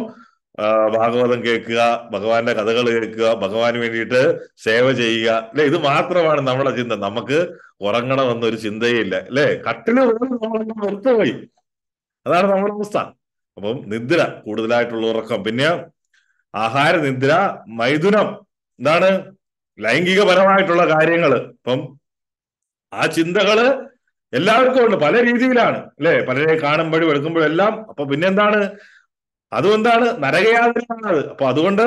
ഭാഗവതം കേൾക്കുക ഭഗവാന്റെ കഥകൾ കേൾക്കുക ഭഗവാന് വേണ്ടിയിട്ട് സേവ ചെയ്യുക അല്ലെ ഇത് മാത്രമാണ് നമ്മുടെ ചിന്ത നമുക്ക് ഉറങ്ങണമെന്നൊരു ചിന്തയേ ഇല്ല അല്ലെ കട്ടിന് നിർത്തുപോയി അതാണ് നമ്മുടെ അവസ്ഥ അപ്പം നിദ്ര കൂടുതലായിട്ടുള്ള ഉറക്കം പിന്നെ ആഹാര നിദ്ര മൈഥുനം എന്താണ് ലൈംഗികപരമായിട്ടുള്ള കാര്യങ്ങൾ ഇപ്പം ആ ചിന്തകള് എല്ലാവർക്കും ഉണ്ട് പല രീതിയിലാണ് അല്ലെ പലരെ കാണുമ്പോഴും എടുക്കുമ്പോഴും എല്ലാം അപ്പൊ പിന്നെന്താണ് അതുകൊണ്ടാണ് നരകയാതനയാണത് അപ്പൊ അതുകൊണ്ട്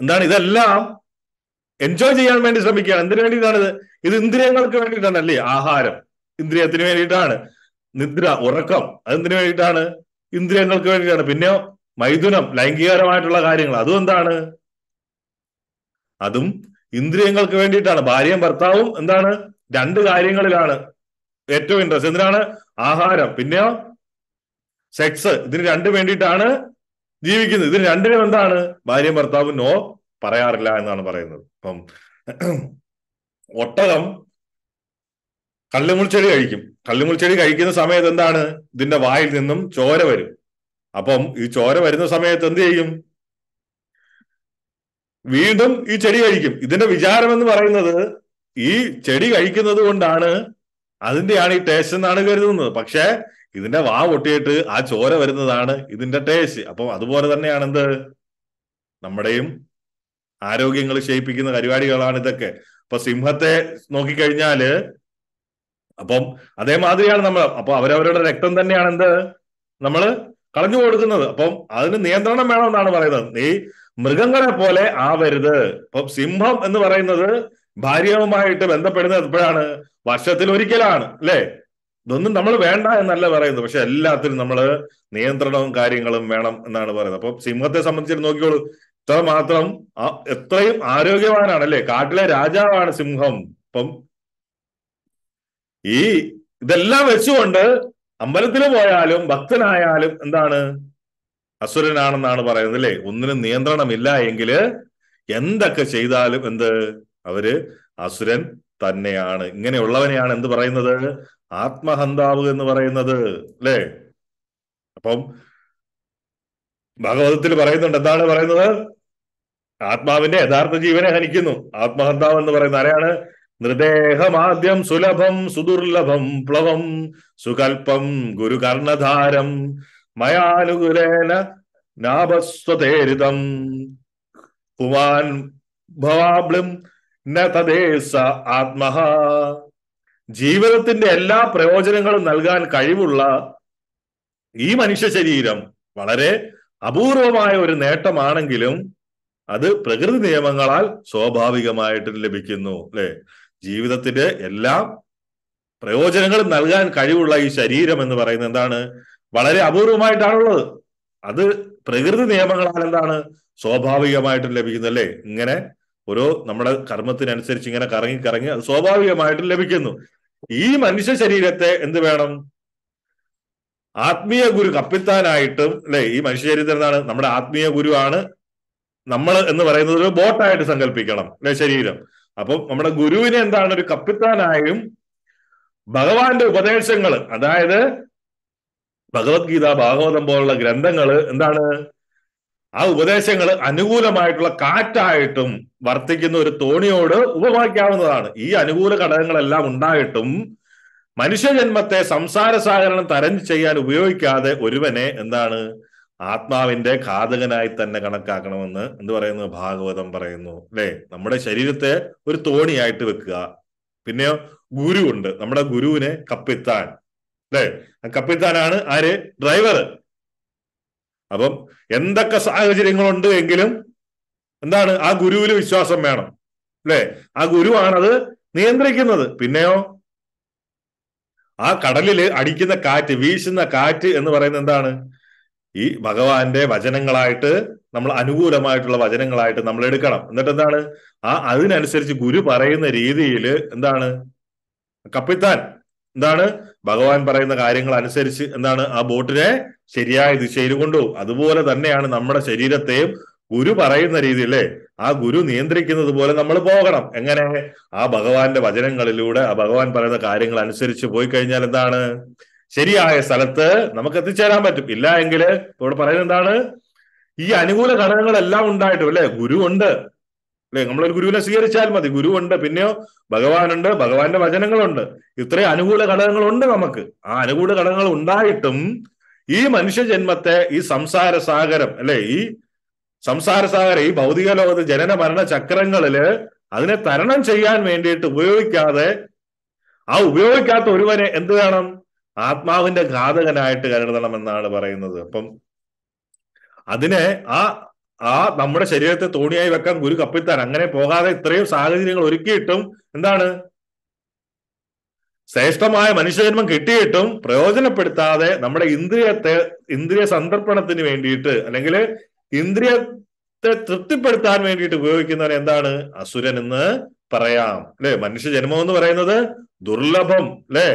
എന്താണ് ഇതെല്ലാം എൻജോയ് ചെയ്യാൻ വേണ്ടി ശ്രമിക്കുകയാണ് എന്തിനു വേണ്ടിയിട്ടാണ് ഇത് ഇത് ഇന്ദ്രിയങ്ങൾക്ക് വേണ്ടിയിട്ടാണ് അല്ലേ ആഹാരം ഇന്ദ്രിയത്തിന് വേണ്ടിയിട്ടാണ് നിദ്ര ഉറക്കം അതെന്തിനു വേണ്ടിയിട്ടാണ് ഇന്ദ്രിയങ്ങൾക്ക് വേണ്ടിയിട്ടാണ് പിന്നെ മൈഥുനം ലൈംഗികപരമായിട്ടുള്ള കാര്യങ്ങൾ അതും എന്താണ് അതും ഇന്ദ്രിയങ്ങൾക്ക് വേണ്ടിയിട്ടാണ് ഭാര്യയും ഭർത്താവും എന്താണ് രണ്ട് കാര്യങ്ങളിലാണ് ഏറ്റവും ഇൻട്രസ്റ്റ് എന്തിനാണ് ആഹാരം പിന്നെയോ സെക്സ് ഇതിന് രണ്ടു വേണ്ടിയിട്ടാണ് ജീവിക്കുന്നത് ഇതിന് രണ്ടിനും എന്താണ് ഭാര്യയും ഭർത്താവും നോ പറയാറില്ല എന്നാണ് പറയുന്നത് അപ്പം ഒട്ടകം കള്ളിമുൾച്ചെടി കഴിക്കും കള്ളിമുൾച്ചെടി കഴിക്കുന്ന സമയത്ത് എന്താണ് ഇതിന്റെ വായിൽ നിന്നും ചോര വരും അപ്പം ഈ ചോര വരുന്ന സമയത്ത് എന്ത് ചെയ്യും വീണ്ടും ഈ ചെടി കഴിക്കും ഇതിന്റെ വിചാരം എന്ന് പറയുന്നത് ഈ ചെടി കഴിക്കുന്നത് കൊണ്ടാണ് അതിന്റെയാണ് ഈ ടേസ്റ്റ് എന്നാണ് കരുതുന്നത് പക്ഷേ ഇതിന്റെ വാ പൊട്ടിയിട്ട് ആ ചോര വരുന്നതാണ് ഇതിന്റെ ടേസ്റ്റ് അപ്പം അതുപോലെ തന്നെയാണ് എന്ത് നമ്മുടെയും ആരോഗ്യങ്ങൾ ക്ഷയിപ്പിക്കുന്ന പരിപാടികളാണ് ഇതൊക്കെ ഇപ്പൊ സിംഹത്തെ നോക്കിക്കഴിഞ്ഞാല് അപ്പം അതേമാതിരിയാണ് നമ്മൾ അപ്പൊ അവരവരുടെ രക്തം തന്നെയാണ് എന്ത് നമ്മള് കളഞ്ഞു കൊടുക്കുന്നത് അപ്പം അതിന് നിയന്ത്രണം വേണമെന്നാണ് പറയുന്നത് നീ മൃഗങ്ങളെ പോലെ ആവരുത് ഇപ്പൊ സിംഹം എന്ന് പറയുന്നത് ഭാര്യവുമായിട്ട് ബന്ധപ്പെടുന്നത് എപ്പോഴാണ് വർഷത്തിൽ ഒരിക്കലാണ് അല്ലേ ഇതൊന്നും നമ്മൾ വേണ്ട എന്നല്ല പറയുന്നത് പക്ഷെ എല്ലാത്തിനും നമ്മൾ നിയന്ത്രണവും കാര്യങ്ങളും വേണം എന്നാണ് പറയുന്നത് അപ്പൊ സിംഹത്തെ സംബന്ധിച്ച് നോക്കിക്കോളൂ ഇത്ര മാത്രം എത്രയും ആരോഗ്യവാനാണ് അല്ലേ കാട്ടിലെ രാജാവാണ് സിംഹം ഇപ്പം ഈ ഇതെല്ലാം വെച്ചുകൊണ്ട് അമ്പലത്തിൽ പോയാലും ഭക്തനായാലും എന്താണ് അസുരനാണെന്നാണ് പറയുന്നത് അല്ലേ ഒന്നിനും നിയന്ത്രണമില്ല എങ്കിൽ എന്തൊക്കെ ചെയ്താലും എന്ത് അവര് അസുരൻ തന്നെയാണ് ഇങ്ങനെയുള്ളവനെയാണ് എന്ത് പറയുന്നത് ആത്മഹന്താവ് എന്ന് പറയുന്നത് അല്ലേ അപ്പം ഭഗവതത്തിൽ പറയുന്നുണ്ട് എന്താണ് പറയുന്നത് ആത്മാവിന്റെ യഥാർത്ഥ ജീവനെ ഹനിക്കുന്നു ആത്മഹന്താവ് എന്ന് പറയുന്ന ആരെയാണ് നൃദേഹമാദ്യം സുലഭം സുദുർലഭം പ്ലവം സുകൽപ്പം ഗുരുകർണധാരം മയാനുകുലേന നാഭസ്വതേരിതം പുമാൻ ഭവാബ്ലും നതദേശ ആത്മഹ ജീവിതത്തിന്റെ എല്ലാ പ്രയോജനങ്ങളും നൽകാൻ കഴിവുള്ള ഈ മനുഷ്യ ശരീരം വളരെ അപൂർവമായ ഒരു നേട്ടമാണെങ്കിലും അത് പ്രകൃതി നിയമങ്ങളാൽ സ്വാഭാവികമായിട്ട് ലഭിക്കുന്നു അല്ലെ ജീവിതത്തിന്റെ എല്ലാ പ്രയോജനങ്ങളും നൽകാൻ കഴിവുള്ള ഈ ശരീരം എന്ന് പറയുന്നത് എന്താണ് വളരെ അപൂർവമായിട്ടാണുള്ളത് അത് പ്രകൃതി നിയമങ്ങളാൽ എന്താണ് സ്വാഭാവികമായിട്ടും ലഭിക്കുന്നത് അല്ലേ ഇങ്ങനെ ഓരോ നമ്മുടെ കർമ്മത്തിനനുസരിച്ച് ഇങ്ങനെ കറങ്ങി കറങ്ങി അത് സ്വാഭാവികമായിട്ടും ലഭിക്കുന്നു ഈ മനുഷ്യ ശരീരത്തെ എന്ത് വേണം ആത്മീയ ഗുരു കപ്പിത്താനായിട്ടും അല്ലെ ഈ മനുഷ്യ ശരീരത്തിൽ എന്താണ് നമ്മുടെ ആത്മീയ ഗുരുവാണ് നമ്മൾ എന്ന് പറയുന്നത് ഒരു ബോട്ടായിട്ട് സങ്കല്പിക്കണം അല്ലെ ശരീരം അപ്പം നമ്മുടെ ഗുരുവിനെ എന്താണ് ഒരു കപ്പിത്താനായും ഭഗവാന്റെ ഉപദേശങ്ങൾ അതായത് ഭഗവത്ഗീത ഭാഗവതം പോലുള്ള ഗ്രന്ഥങ്ങൾ എന്താണ് ആ ഉപദേശങ്ങൾ അനുകൂലമായിട്ടുള്ള കാറ്റായിട്ടും വർത്തിക്കുന്ന ഒരു തോണിയോട് ഉപമാക്കാവുന്നതാണ് ഈ അനുകൂല ഘടകങ്ങളെല്ലാം ഉണ്ടായിട്ടും മനുഷ്യജന്മത്തെ സംസാര സാഗരണം തരം ചെയ്യാൻ ഉപയോഗിക്കാതെ ഒരുവനെ എന്താണ് ആത്മാവിന്റെ ഘാതകനായി തന്നെ കണക്കാക്കണമെന്ന് എന്ത് പറയുന്നു ഭാഗവതം പറയുന്നു അല്ലേ നമ്മുടെ ശരീരത്തെ ഒരു തോണിയായിട്ട് വെക്കുക പിന്നെ ഗുരു ഉണ്ട് നമ്മുടെ ഗുരുവിനെ കപ്പിത്താൻ അല്ലേ കപ്പിത്താനാണ് ആര് ഡ്രൈവർ അപ്പം എന്തൊക്കെ സാഹചര്യങ്ങളുണ്ട് എങ്കിലും എന്താണ് ആ ഗുരുവിൽ വിശ്വാസം വേണം അല്ലേ ആ ഗുരുവാണത് നിയന്ത്രിക്കുന്നത് പിന്നെയോ ആ കടലിൽ അടിക്കുന്ന കാറ്റ് വീശുന്ന കാറ്റ് എന്ന് പറയുന്നത് എന്താണ് ഈ ഭഗവാന്റെ വചനങ്ങളായിട്ട് നമ്മൾ അനുകൂലമായിട്ടുള്ള വചനങ്ങളായിട്ട് നമ്മൾ എടുക്കണം എന്നിട്ട് എന്താണ് ആ അതിനനുസരിച്ച് ഗുരു പറയുന്ന രീതിയിൽ എന്താണ് കപ്പിത്താൻ എന്താണ് ഭഗവാൻ പറയുന്ന കാര്യങ്ങൾ അനുസരിച്ച് എന്താണ് ആ ബോട്ടിനെ ശരിയായ ദിശയിൽ കൊണ്ടുപോകും അതുപോലെ തന്നെയാണ് നമ്മുടെ ശരീരത്തെയും ഗുരു പറയുന്ന രീതിയിൽ ആ ഗുരു നിയന്ത്രിക്കുന്നത് പോലെ നമ്മൾ പോകണം എങ്ങനെ ആ ഭഗവാന്റെ വചനങ്ങളിലൂടെ ആ ഭഗവാൻ പറയുന്ന കാര്യങ്ങൾ അനുസരിച്ച് പോയി കഴിഞ്ഞാൽ എന്താണ് ശരിയായ സ്ഥലത്ത് നമുക്ക് എത്തിച്ചേരാൻ പറ്റും ഇല്ല എങ്കില് ഇവിടെ പറയുന്നത് എന്താണ് ഈ അനുകൂല ഘടകങ്ങളെല്ലാം ഉണ്ടായിട്ടും അല്ലെ ഗുരു ഉണ്ട് അല്ലെ നമ്മളൊരു ഗുരുവിനെ സ്വീകരിച്ചാൽ മതി ഗുരുവുണ്ട് പിന്നെയോ ഭഗവാനുണ്ട് ഭഗവാന്റെ വചനങ്ങളുണ്ട് ഇത്രയും അനുകൂല ഘടകങ്ങളുണ്ട് നമുക്ക് ആ അനുകൂല ഘടകങ്ങൾ ഉണ്ടായിട്ടും ഈ മനുഷ്യ ജന്മത്തെ ഈ സംസാര സാഗരം അല്ലെ ഈ സംസാര സാഗരം ഈ ഭൗതിക ലോകത്ത് ജനന മരണ ചക്രങ്ങളില് അതിനെ തരണം ചെയ്യാൻ വേണ്ടിയിട്ട് ഉപയോഗിക്കാതെ ആ ഉപയോഗിക്കാത്ത ഒരുവനെ എന്ത് വേണം ആത്മാവിന്റെ ഘാതകനായിട്ട് കരുതണം എന്നാണ് പറയുന്നത് അപ്പം അതിനെ ആ ആ നമ്മുടെ ശരീരത്തെ തോണിയായി വെക്കാൻ ഗുരു കപ്പിത്താൻ അങ്ങനെ പോകാതെ ഇത്രയും സാഹചര്യങ്ങൾ ഒരുക്കിയിട്ടും എന്താണ് ശ്രേഷ്ഠമായ മനുഷ്യജന്മം കിട്ടിയിട്ടും പ്രയോജനപ്പെടുത്താതെ നമ്മുടെ ഇന്ദ്രിയത്തെ ഇന്ദ്രിയ സന്ദർപ്പണത്തിന് വേണ്ടിയിട്ട് അല്ലെങ്കിൽ ഇന്ദ്രിയത്തെ തൃപ്തിപ്പെടുത്താൻ വേണ്ടിയിട്ട് ഉപയോഗിക്കുന്നവൻ എന്താണ് അസുരൻ എന്ന് പറയാം അല്ലെ മനുഷ്യജന്മം എന്ന് പറയുന്നത് ദുർലഭം അല്ലേ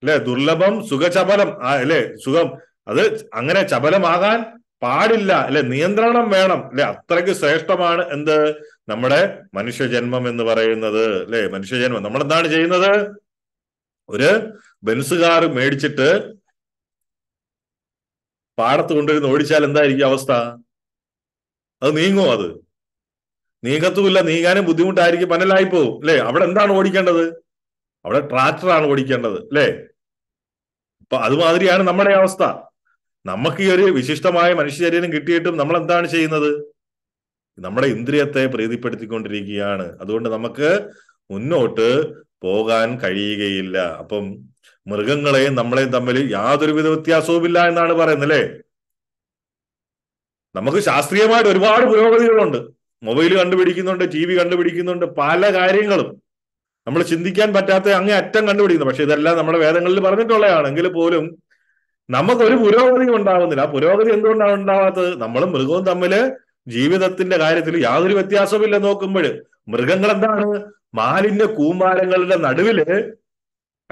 അല്ലെ ദുർലഭം സുഖചപലം അല്ലെ സുഖം അത് അങ്ങനെ ചപലമാകാൻ പാടില്ല അല്ലെ നിയന്ത്രണം വേണം അല്ലെ അത്രയ്ക്ക് ശ്രേഷ്ഠമാണ് എന്ത് നമ്മുടെ മനുഷ്യജന്മം എന്ന് പറയുന്നത് അല്ലെ മനുഷ്യജന്മം നമ്മൾ എന്താണ് ചെയ്യുന്നത് ഒരു ബെൻസുകാർ മേടിച്ചിട്ട് പാടത്ത് കൊണ്ടുവരുന്ന ഓടിച്ചാൽ എന്തായിരിക്കും അവസ്ഥ അത് നീങ്ങോ അത് നീങ്ങത്തുമില്ല നീങ്ങാനും ബുദ്ധിമുട്ടായിരിക്കും പനലായി പോകും അല്ലെ അവിടെ എന്താണ് ഓടിക്കേണ്ടത് അവിടെ ട്രാക്ടറാണ് ഓടിക്കേണ്ടത് അല്ലെ അപ്പൊ അതുമാതിരിയാണ് നമ്മുടെ അവസ്ഥ നമുക്ക് ഈ ഒരു വിശിഷ്ടമായ മനുഷ്യ ശരീരം കിട്ടിയിട്ടും നമ്മൾ എന്താണ് ചെയ്യുന്നത് നമ്മുടെ ഇന്ദ്രിയത്തെ പ്രീതിപ്പെടുത്തിക്കൊണ്ടിരിക്കുകയാണ് അതുകൊണ്ട് നമുക്ക് മുന്നോട്ട് പോകാൻ കഴിയുകയില്ല അപ്പം മൃഗങ്ങളെയും നമ്മളെയും തമ്മിൽ യാതൊരുവിധ വ്യത്യാസവുമില്ല എന്നാണ് പറയുന്നത് അല്ലേ നമുക്ക് ശാസ്ത്രീയമായിട്ട് ഒരുപാട് പുരോഗതികളുണ്ട് മൊബൈൽ കണ്ടുപിടിക്കുന്നുണ്ട് ടി വി കണ്ടുപിടിക്കുന്നുണ്ട് പല കാര്യങ്ങളും നമ്മൾ ചിന്തിക്കാൻ പറ്റാത്ത അങ്ങേ അറ്റം കണ്ടുപിടിക്കുന്നു പക്ഷെ ഇതെല്ലാം നമ്മുടെ വേദങ്ങളിൽ പറഞ്ഞിട്ടുള്ളതാണ് എങ്കിൽ പോലും നമുക്കൊരു പുരോഗതി ഉണ്ടാവുന്നില്ല ആ പുരോഗതി എന്തുകൊണ്ടാണ് ഉണ്ടാവാത്തത് നമ്മളും മൃഗവും തമ്മിൽ ജീവിതത്തിന്റെ കാര്യത്തിൽ യാതൊരു വ്യത്യാസവുമില്ല നോക്കുമ്പോൾ മൃഗങ്ങൾ എന്താണ് മാലിന്യ കൂമ്പാരങ്ങളുടെ നടുവില്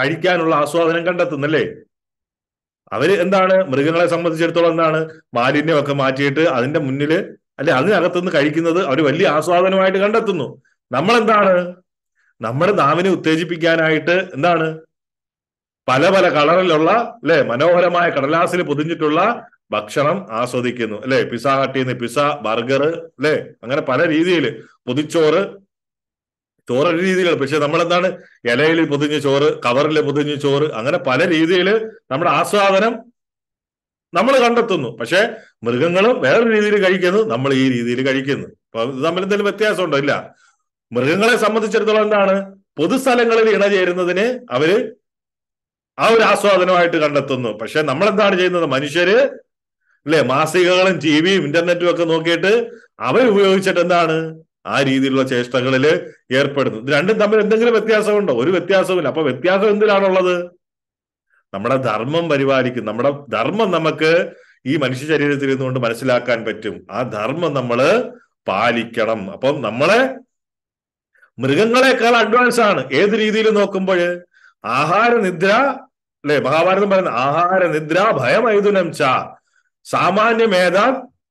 കഴിക്കാനുള്ള ആസ്വാദനം കണ്ടെത്തുന്നല്ലേ അവര് എന്താണ് മൃഗങ്ങളെ സംബന്ധിച്ചിടത്തോളം എന്താണ് മാലിന്യമൊക്കെ മാറ്റിയിട്ട് അതിന്റെ മുന്നില് അല്ലെ അതിനകത്തുനിന്ന് കഴിക്കുന്നത് അവർ വലിയ ആസ്വാദനമായിട്ട് കണ്ടെത്തുന്നു നമ്മളെന്താണ് നമ്മുടെ നാവിനെ ഉത്തേജിപ്പിക്കാനായിട്ട് എന്താണ് പല പല കളറിലുള്ള അല്ലെ മനോഹരമായ കടലാസിൽ പൊതിഞ്ഞിട്ടുള്ള ഭക്ഷണം ആസ്വദിക്കുന്നു അല്ലെ പിസ ഹട്ടിൽ നിന്ന് പിസ ബർഗർ അല്ലെ അങ്ങനെ പല രീതിയിൽ പൊതിച്ചോറ് ചോറ് ഒരു രീതിയിലാണ് പക്ഷെ നമ്മളെന്താണ് ഇലയിൽ പൊതിഞ്ഞ് ചോറ് കവറിൽ പൊതിഞ്ഞ് ചോറ് അങ്ങനെ പല രീതിയിൽ നമ്മുടെ ആസ്വാദനം നമ്മൾ കണ്ടെത്തുന്നു പക്ഷെ മൃഗങ്ങളും വേറൊരു രീതിയിൽ കഴിക്കുന്നു നമ്മൾ ഈ രീതിയിൽ കഴിക്കുന്നു തമ്മിൽ എന്തെങ്കിലും വ്യത്യാസമുണ്ടോ ഇല്ല മൃഗങ്ങളെ സംബന്ധിച്ചിടത്തോളം എന്താണ് പൊതുസ്ഥലങ്ങളിൽ ഇണചേരുന്നതിന് അവര് ആ ഒരു ആസ്വാദനമായിട്ട് കണ്ടെത്തുന്നു പക്ഷെ നമ്മൾ എന്താണ് ചെയ്യുന്നത് മനുഷ്യര് അല്ലെ മാസികകളും ടി വിയും ഇന്റർനെറ്റും ഒക്കെ നോക്കിയിട്ട് അവരുപയോഗിച്ചിട്ട് എന്താണ് ആ രീതിയിലുള്ള ചേഷ്ടകളിൽ ഏർപ്പെടുന്നു രണ്ടും തമ്മിൽ എന്തെങ്കിലും വ്യത്യാസമുണ്ടോ ഒരു വ്യത്യാസവുമില്ല അപ്പൊ വ്യത്യാസം എന്തിലാണുള്ളത് നമ്മുടെ ധർമ്മം പരിപാലിക്കും നമ്മുടെ ധർമ്മം നമുക്ക് ഈ മനുഷ്യ ശരീരത്തിൽ ഇരുന്നുകൊണ്ട് മനസ്സിലാക്കാൻ പറ്റും ആ ധർമ്മം നമ്മൾ പാലിക്കണം അപ്പം നമ്മളെ മൃഗങ്ങളെക്കാൾ അഡ്വാൻസ് ആണ് ഏത് രീതിയിൽ നോക്കുമ്പോൾ ആഹാര നിദ്ര അല്ലെ മഹാഭാരതം പറയുന്ന ആഹാര നിദ്ര ഭയമൈതുനം ച സാമാന്യമേതാ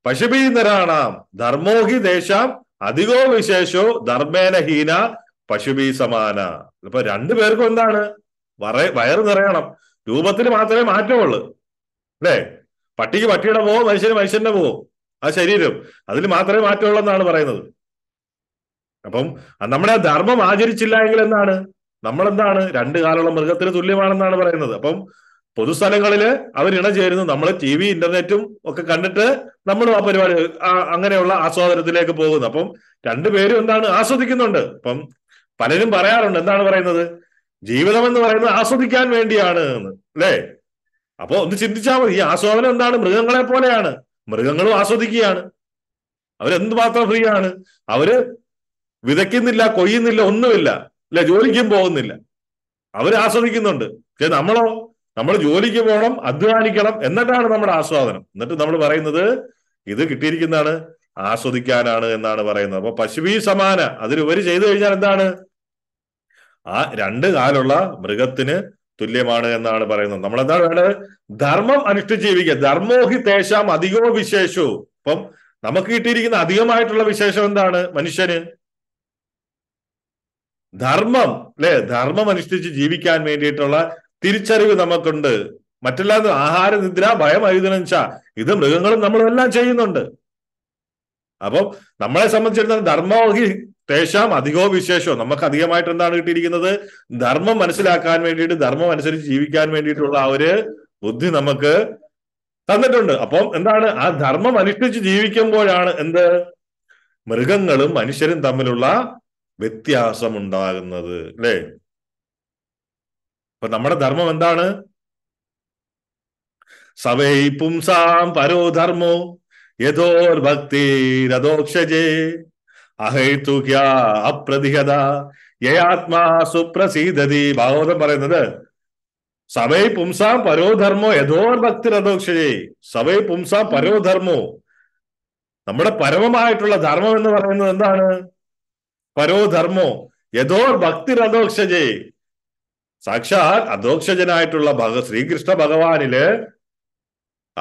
പശുബീനരാണാം ധർമ്മോഹി ദേശാം അധികോ വിശേഷോ ധർമ്മേന ഹീന പശുബി സമാന ഇപ്പൊ പേർക്കും എന്താണ് വറ വയറ് നിറയണം രൂപത്തിൽ മാത്രമേ മാറ്റമുള്ളൂ അല്ലേ പട്ടിക്ക് പട്ടിയുടെ പോവും മനുഷ്യന് മനുഷ്യന്റെ പോവും ആ ശരീരം അതിൽ മാത്രമേ മാറ്റമുള്ളൂ എന്നാണ് പറയുന്നത് അപ്പം നമ്മുടെ ധർമ്മം ആചരിച്ചില്ല എങ്കിൽ എന്താണ് നമ്മളെന്താണ് രണ്ട് കാലുള്ള മൃഗത്തിന് തുല്യമാണെന്നാണ് പറയുന്നത് അപ്പം പൊതുസ്ഥലങ്ങളില് ചേരുന്നു നമ്മൾ ടി വി ഇന്റർനെറ്റും ഒക്കെ കണ്ടിട്ട് നമ്മളും ആ പരിപാടി അങ്ങനെയുള്ള ആസ്വാദനത്തിലേക്ക് പോകുന്നു അപ്പം രണ്ടുപേരും എന്താണ് ആസ്വദിക്കുന്നുണ്ട് അപ്പം പലരും പറയാറുണ്ട് എന്താണ് പറയുന്നത് ജീവിതം എന്ന് പറയുന്നത് ആസ്വദിക്കാൻ വേണ്ടിയാണ് എന്ന് അല്ലേ അപ്പോ ഒന്ന് ചിന്തിച്ചാൽ മതി ഈ ആസ്വാദനം എന്താണ് മൃഗങ്ങളെ പോലെയാണ് മൃഗങ്ങളും ആസ്വദിക്കുകയാണ് അവരെന്തുമാത്രം ഫ്രീ ആണ് അവര് വിതയ്ക്കുന്നില്ല കൊയ്യുന്നില്ല ഒന്നുമില്ല ഇല്ല ജോലിക്കും പോകുന്നില്ല അവർ ആസ്വദിക്കുന്നുണ്ട് പക്ഷെ നമ്മളോ നമ്മൾ ജോലിക്ക് പോകണം അധ്വാനിക്കണം എന്നിട്ടാണ് നമ്മുടെ ആസ്വാദനം എന്നിട്ട് നമ്മൾ പറയുന്നത് ഇത് കിട്ടിയിരിക്കുന്നതാണ് ആസ്വദിക്കാനാണ് എന്നാണ് പറയുന്നത് അപ്പൊ പശുവി സമാന അതിലുപരി ചെയ്തു കഴിഞ്ഞാൽ എന്താണ് ആ രണ്ട് കാലുള്ള മൃഗത്തിന് തുല്യമാണ് എന്നാണ് പറയുന്നത് നമ്മൾ എന്താണ് വേണ്ടത് ധർമ്മം അനുഷ്ഠിച്ച് ജീവിക്കുക ധർമ്മോഹി തേശാം അധികോ വിശേഷവും അപ്പം നമുക്ക് കിട്ടിയിരിക്കുന്ന അധികമായിട്ടുള്ള വിശേഷം എന്താണ് മനുഷ്യന് ധർമ്മം അല്ലെ ധർമ്മം അനുഷ്ഠിച്ച് ജീവിക്കാൻ വേണ്ടിയിട്ടുള്ള തിരിച്ചറിവ് നമുക്കുണ്ട് മറ്റല്ലാതെ ആഹാര നിദ്ര ഭയം ആയുധനം ഇത് മൃഗങ്ങളും നമ്മളും എല്ലാം ചെയ്യുന്നുണ്ട് അപ്പം നമ്മളെ സംബന്ധിച്ചിടത്തോളം ധർമ്മോഹി തേശാം അധികോ വിശേഷോ നമുക്ക് അധികമായിട്ട് എന്താണ് കിട്ടിയിരിക്കുന്നത് ധർമ്മം മനസ്സിലാക്കാൻ വേണ്ടിയിട്ട് ധർമ്മം അനുസരിച്ച് ജീവിക്കാൻ വേണ്ടിയിട്ടുള്ള ആ ഒരു ബുദ്ധി നമുക്ക് തന്നിട്ടുണ്ട് അപ്പം എന്താണ് ആ ധർമ്മം അനുഷ്ഠിച്ച് ജീവിക്കുമ്പോഴാണ് എന്ത് മൃഗങ്ങളും മനുഷ്യരും തമ്മിലുള്ള വ്യത്യാസമുണ്ടാകുന്നത് അല്ലേ അപ്പൊ നമ്മുടെ ധർമ്മം എന്താണ് സവൈ പുംസാം പരോ ധർമ്മോ യഥോർ ഭക്തി രഥോക്ഷജേ അഹൈതുക്യ അപ്രതിഹത യയാത്മാ സുപ്രസീദതി ഭാഗവതം പറയുന്നത് സവൈ പുംസാം പരോധർമ്മോ യഥോർ ഭക്തി രഥോക്ഷജേ സവൈ പുംസാം പരോധർമ്മോ നമ്മുടെ പരമമായിട്ടുള്ള ധർമ്മം എന്ന് പറയുന്നത് എന്താണ് പരോധർമ്മോ യഥോർ ഭക്തിരഥോക്ഷജേ സാക്ഷാൽ അധോക്ഷജനായിട്ടുള്ള ഭഗ ശ്രീകൃഷ്ണ ഭഗവാനില്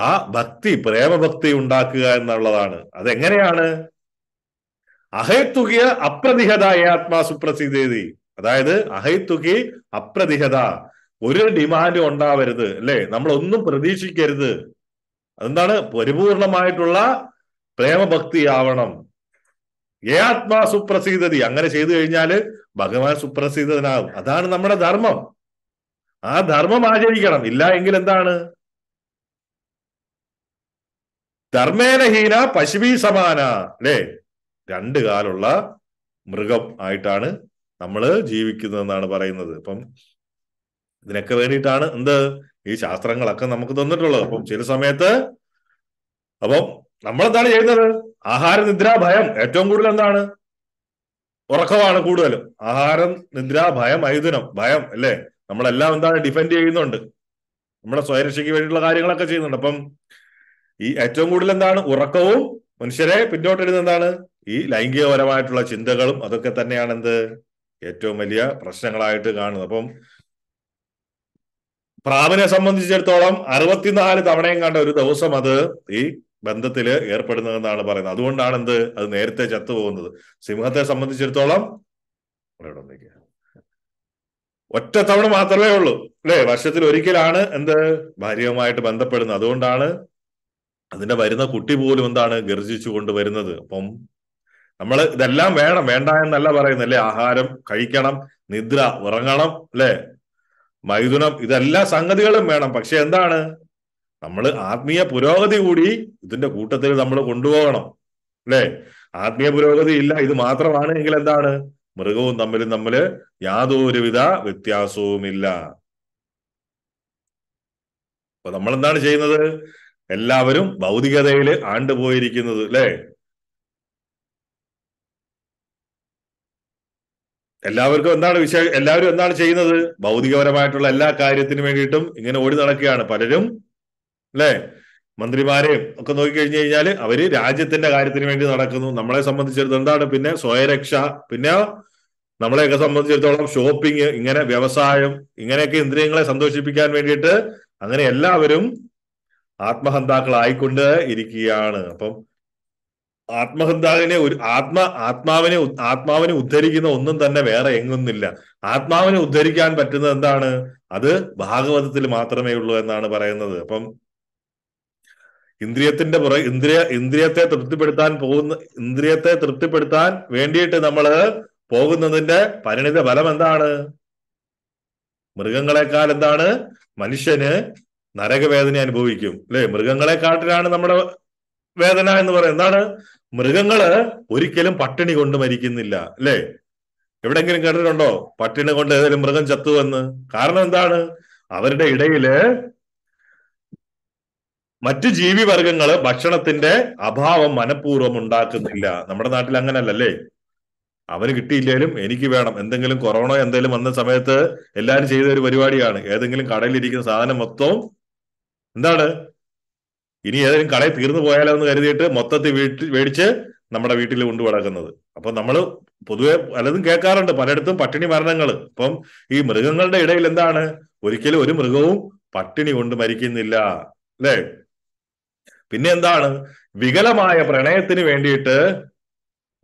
ആ ഭക്തി പ്രേമഭക്തി ഉണ്ടാക്കുക എന്നുള്ളതാണ് അതെങ്ങനെയാണ് അഹൈത്തുകിയ അപ്രതിഹത ഏ ആത്മാ സുപ്രസിദ്ധേതി അതായത് അഹൈത്തുകി അപ്രതിഹത ഒരു ഡിമാൻഡും ഉണ്ടാവരുത് അല്ലെ നമ്മളൊന്നും പ്രതീക്ഷിക്കരുത് അതെന്താണ് പരിപൂർണമായിട്ടുള്ള പ്രേമഭക്തി ആവണം ഏ ആത്മാ സുപ്രസീതതി അങ്ങനെ ചെയ്തു കഴിഞ്ഞാൽ ഭഗവാൻ സുപ്രസീതനാകും അതാണ് നമ്മുടെ ധർമ്മം ആ ധർമ്മം ആചരിക്കണം ഇല്ല എങ്കിൽ എന്താണ് ധർമ്മേനഹീന പശുവി സമാന അല്ലേ രണ്ട് കാലുള്ള മൃഗം ആയിട്ടാണ് നമ്മൾ ജീവിക്കുന്നതെന്നാണ് പറയുന്നത് അപ്പം ഇതിനൊക്കെ വേണ്ടിയിട്ടാണ് എന്ത് ഈ ശാസ്ത്രങ്ങളൊക്കെ നമുക്ക് തന്നിട്ടുള്ളത് അപ്പം ചില സമയത്ത് അപ്പം നമ്മൾ എന്താണ് ചെയ്യുന്നത് ആഹാര നിദ്ര ഭയം ഏറ്റവും കൂടുതൽ എന്താണ് ഉറക്കമാണ് കൂടുതലും ആഹാരം നിദ്ര ഭയം ഐതുനം ഭയം അല്ലേ നമ്മളെല്ലാം എന്താണ് ഡിഫെൻഡ് ചെയ്യുന്നുണ്ട് നമ്മുടെ സ്വയരക്ഷയ്ക്ക് വേണ്ടിയിട്ടുള്ള കാര്യങ്ങളൊക്കെ ചെയ്യുന്നുണ്ട് അപ്പം ഈ ഏറ്റവും കൂടുതൽ എന്താണ് ഉറക്കവും മനുഷ്യരെ പിന്നോട്ടിടുന്ന എന്താണ് ഈ ലൈംഗികപരമായിട്ടുള്ള ചിന്തകളും അതൊക്കെ തന്നെയാണ് എന്ത് ഏറ്റവും വലിയ പ്രശ്നങ്ങളായിട്ട് കാണുന്നത് അപ്പം പ്രാവിനെ സംബന്ധിച്ചിടത്തോളം അറുപത്തിനാല് തവണയും കണ്ട ഒരു ദിവസം അത് ഈ ബന്ധത്തിൽ ഏർപ്പെടുന്നതെന്നാണ് പറയുന്നത് അതുകൊണ്ടാണ് എന്ത് അത് നേരത്തെ ചത്തുപോകുന്നത് സിംഹത്തെ സംബന്ധിച്ചിടത്തോളം ഒറ്റ തവണ മാത്രമേ ഉള്ളൂ അല്ലെ വർഷത്തിൽ ഒരിക്കലാണ് എന്ത് ഭാര്യയുമായിട്ട് ബന്ധപ്പെടുന്നത് അതുകൊണ്ടാണ് അതിന്റെ വരുന്ന കുട്ടി പോലും എന്താണ് ഗർജിച്ചു കൊണ്ടുവരുന്നത് അപ്പം നമ്മൾ ഇതെല്ലാം വേണം വേണ്ട എന്നല്ല പറയുന്നത് അല്ലെ ആഹാരം കഴിക്കണം നിദ്ര ഉറങ്ങണം അല്ലെ മൈഥുനം ഇതെല്ലാ സംഗതികളും വേണം പക്ഷെ എന്താണ് നമ്മൾ ആത്മീയ പുരോഗതി കൂടി ഇതിന്റെ കൂട്ടത്തിൽ നമ്മൾ കൊണ്ടുപോകണം അല്ലേ ആത്മീയ പുരോഗതി ഇല്ല ഇത് മാത്രമാണ് എങ്കിൽ എന്താണ് മൃഗവും തമ്മിലും തമ്മിൽ യാതൊരുവിധ വ്യത്യാസവുമില്ല അപ്പൊ നമ്മൾ എന്താണ് ചെയ്യുന്നത് എല്ലാവരും ഭൗതികതയിൽ ആണ്ടുപോയിരിക്കുന്നത് അല്ലേ എല്ലാവർക്കും എന്താണ് വിശേ എല്ലാവരും എന്താണ് ചെയ്യുന്നത് ഭൗതികപരമായിട്ടുള്ള എല്ലാ കാര്യത്തിനു വേണ്ടിയിട്ടും ഇങ്ങനെ ഓടി നടക്കുകയാണ് പലരും അല്ലെ മന്ത്രിമാരെയും ഒക്കെ നോക്കിക്കഴിഞ്ഞു കഴിഞ്ഞാൽ അവര് രാജ്യത്തിന്റെ കാര്യത്തിന് വേണ്ടി നടക്കുന്നു നമ്മളെ സംബന്ധിച്ചിടത്തോളം എന്താണ് പിന്നെ സ്വയരക്ഷ പിന്നെ നമ്മളെയൊക്കെ സംബന്ധിച്ചിടത്തോളം ഷോപ്പിംഗ് ഇങ്ങനെ വ്യവസായം ഇങ്ങനെയൊക്കെ ഇന്ദ്രിയങ്ങളെ സന്തോഷിപ്പിക്കാൻ വേണ്ടിയിട്ട് അങ്ങനെ എല്ലാവരും ആത്മഹന്താക്കളായിക്കൊണ്ട് ഇരിക്കുകയാണ് അപ്പം ആത്മഹന്താവിനെ ഒരു ആത്മ ആത്മാവിനെ ആത്മാവിനെ ഉദ്ധരിക്കുന്ന ഒന്നും തന്നെ വേറെ എങ്ങുന്നില്ല ആത്മാവിനെ ഉദ്ധരിക്കാൻ പറ്റുന്നത് എന്താണ് അത് ഭാഗവതത്തിൽ മാത്രമേ ഉള്ളൂ എന്നാണ് പറയുന്നത് അപ്പം ഇന്ദ്രിയത്തിന്റെ പുറ ഇന്ദ്രിയ ഇന്ദ്രിയത്തെ തൃപ്തിപ്പെടുത്താൻ പോകുന്ന ഇന്ദ്രിയത്തെ തൃപ്തിപ്പെടുത്താൻ വേണ്ടിയിട്ട് നമ്മൾ പോകുന്നതിന്റെ പരിണിത ഫലം എന്താണ് മൃഗങ്ങളെക്കാൾ എന്താണ് മനുഷ്യന് നരകവേദന അനുഭവിക്കും അല്ലെ മൃഗങ്ങളെക്കാട്ടിലാണ് നമ്മുടെ വേദന എന്ന് പറയുന്നത് എന്താണ് മൃഗങ്ങള് ഒരിക്കലും പട്ടിണി കൊണ്ട് മരിക്കുന്നില്ല അല്ലേ എവിടെങ്കിലും കേട്ടിട്ടുണ്ടോ പട്ടിണി കൊണ്ട് ഏതെങ്കിലും മൃഗം ചത്തുവെന്ന് കാരണം എന്താണ് അവരുടെ ഇടയില് മറ്റ് ജീവിവർഗങ്ങള് ഭക്ഷണത്തിന്റെ അഭാവം മനഃപൂർവ്വം ഉണ്ടാക്കുന്നില്ല നമ്മുടെ നാട്ടിൽ അങ്ങനല്ലല്ലേ അവന് കിട്ടിയില്ലേലും എനിക്ക് വേണം എന്തെങ്കിലും കൊറോണ എന്തെങ്കിലും വന്ന സമയത്ത് എല്ലാവരും ചെയ്ത ഒരു പരിപാടിയാണ് ഏതെങ്കിലും കടയിലിരിക്കുന്ന സാധനം മൊത്തവും എന്താണ് ഇനി ഏതെങ്കിലും കടയിൽ തീർന്നു പോയാലോ എന്ന് കരുതിയിട്ട് മൊത്തത്തിൽ വീട്ടിൽ മേടിച്ച് നമ്മുടെ വീട്ടിൽ കൊണ്ടുപോടക്കുന്നത് അപ്പൊ നമ്മൾ പൊതുവെ പലതും കേൾക്കാറുണ്ട് പലയിടത്തും പട്ടിണി മരണങ്ങൾ ഇപ്പം ഈ മൃഗങ്ങളുടെ ഇടയിൽ എന്താണ് ഒരിക്കലും ഒരു മൃഗവും പട്ടിണി കൊണ്ട് മരിക്കുന്നില്ല അല്ലേ പിന്നെ എന്താണ് വികലമായ പ്രണയത്തിന് വേണ്ടിയിട്ട്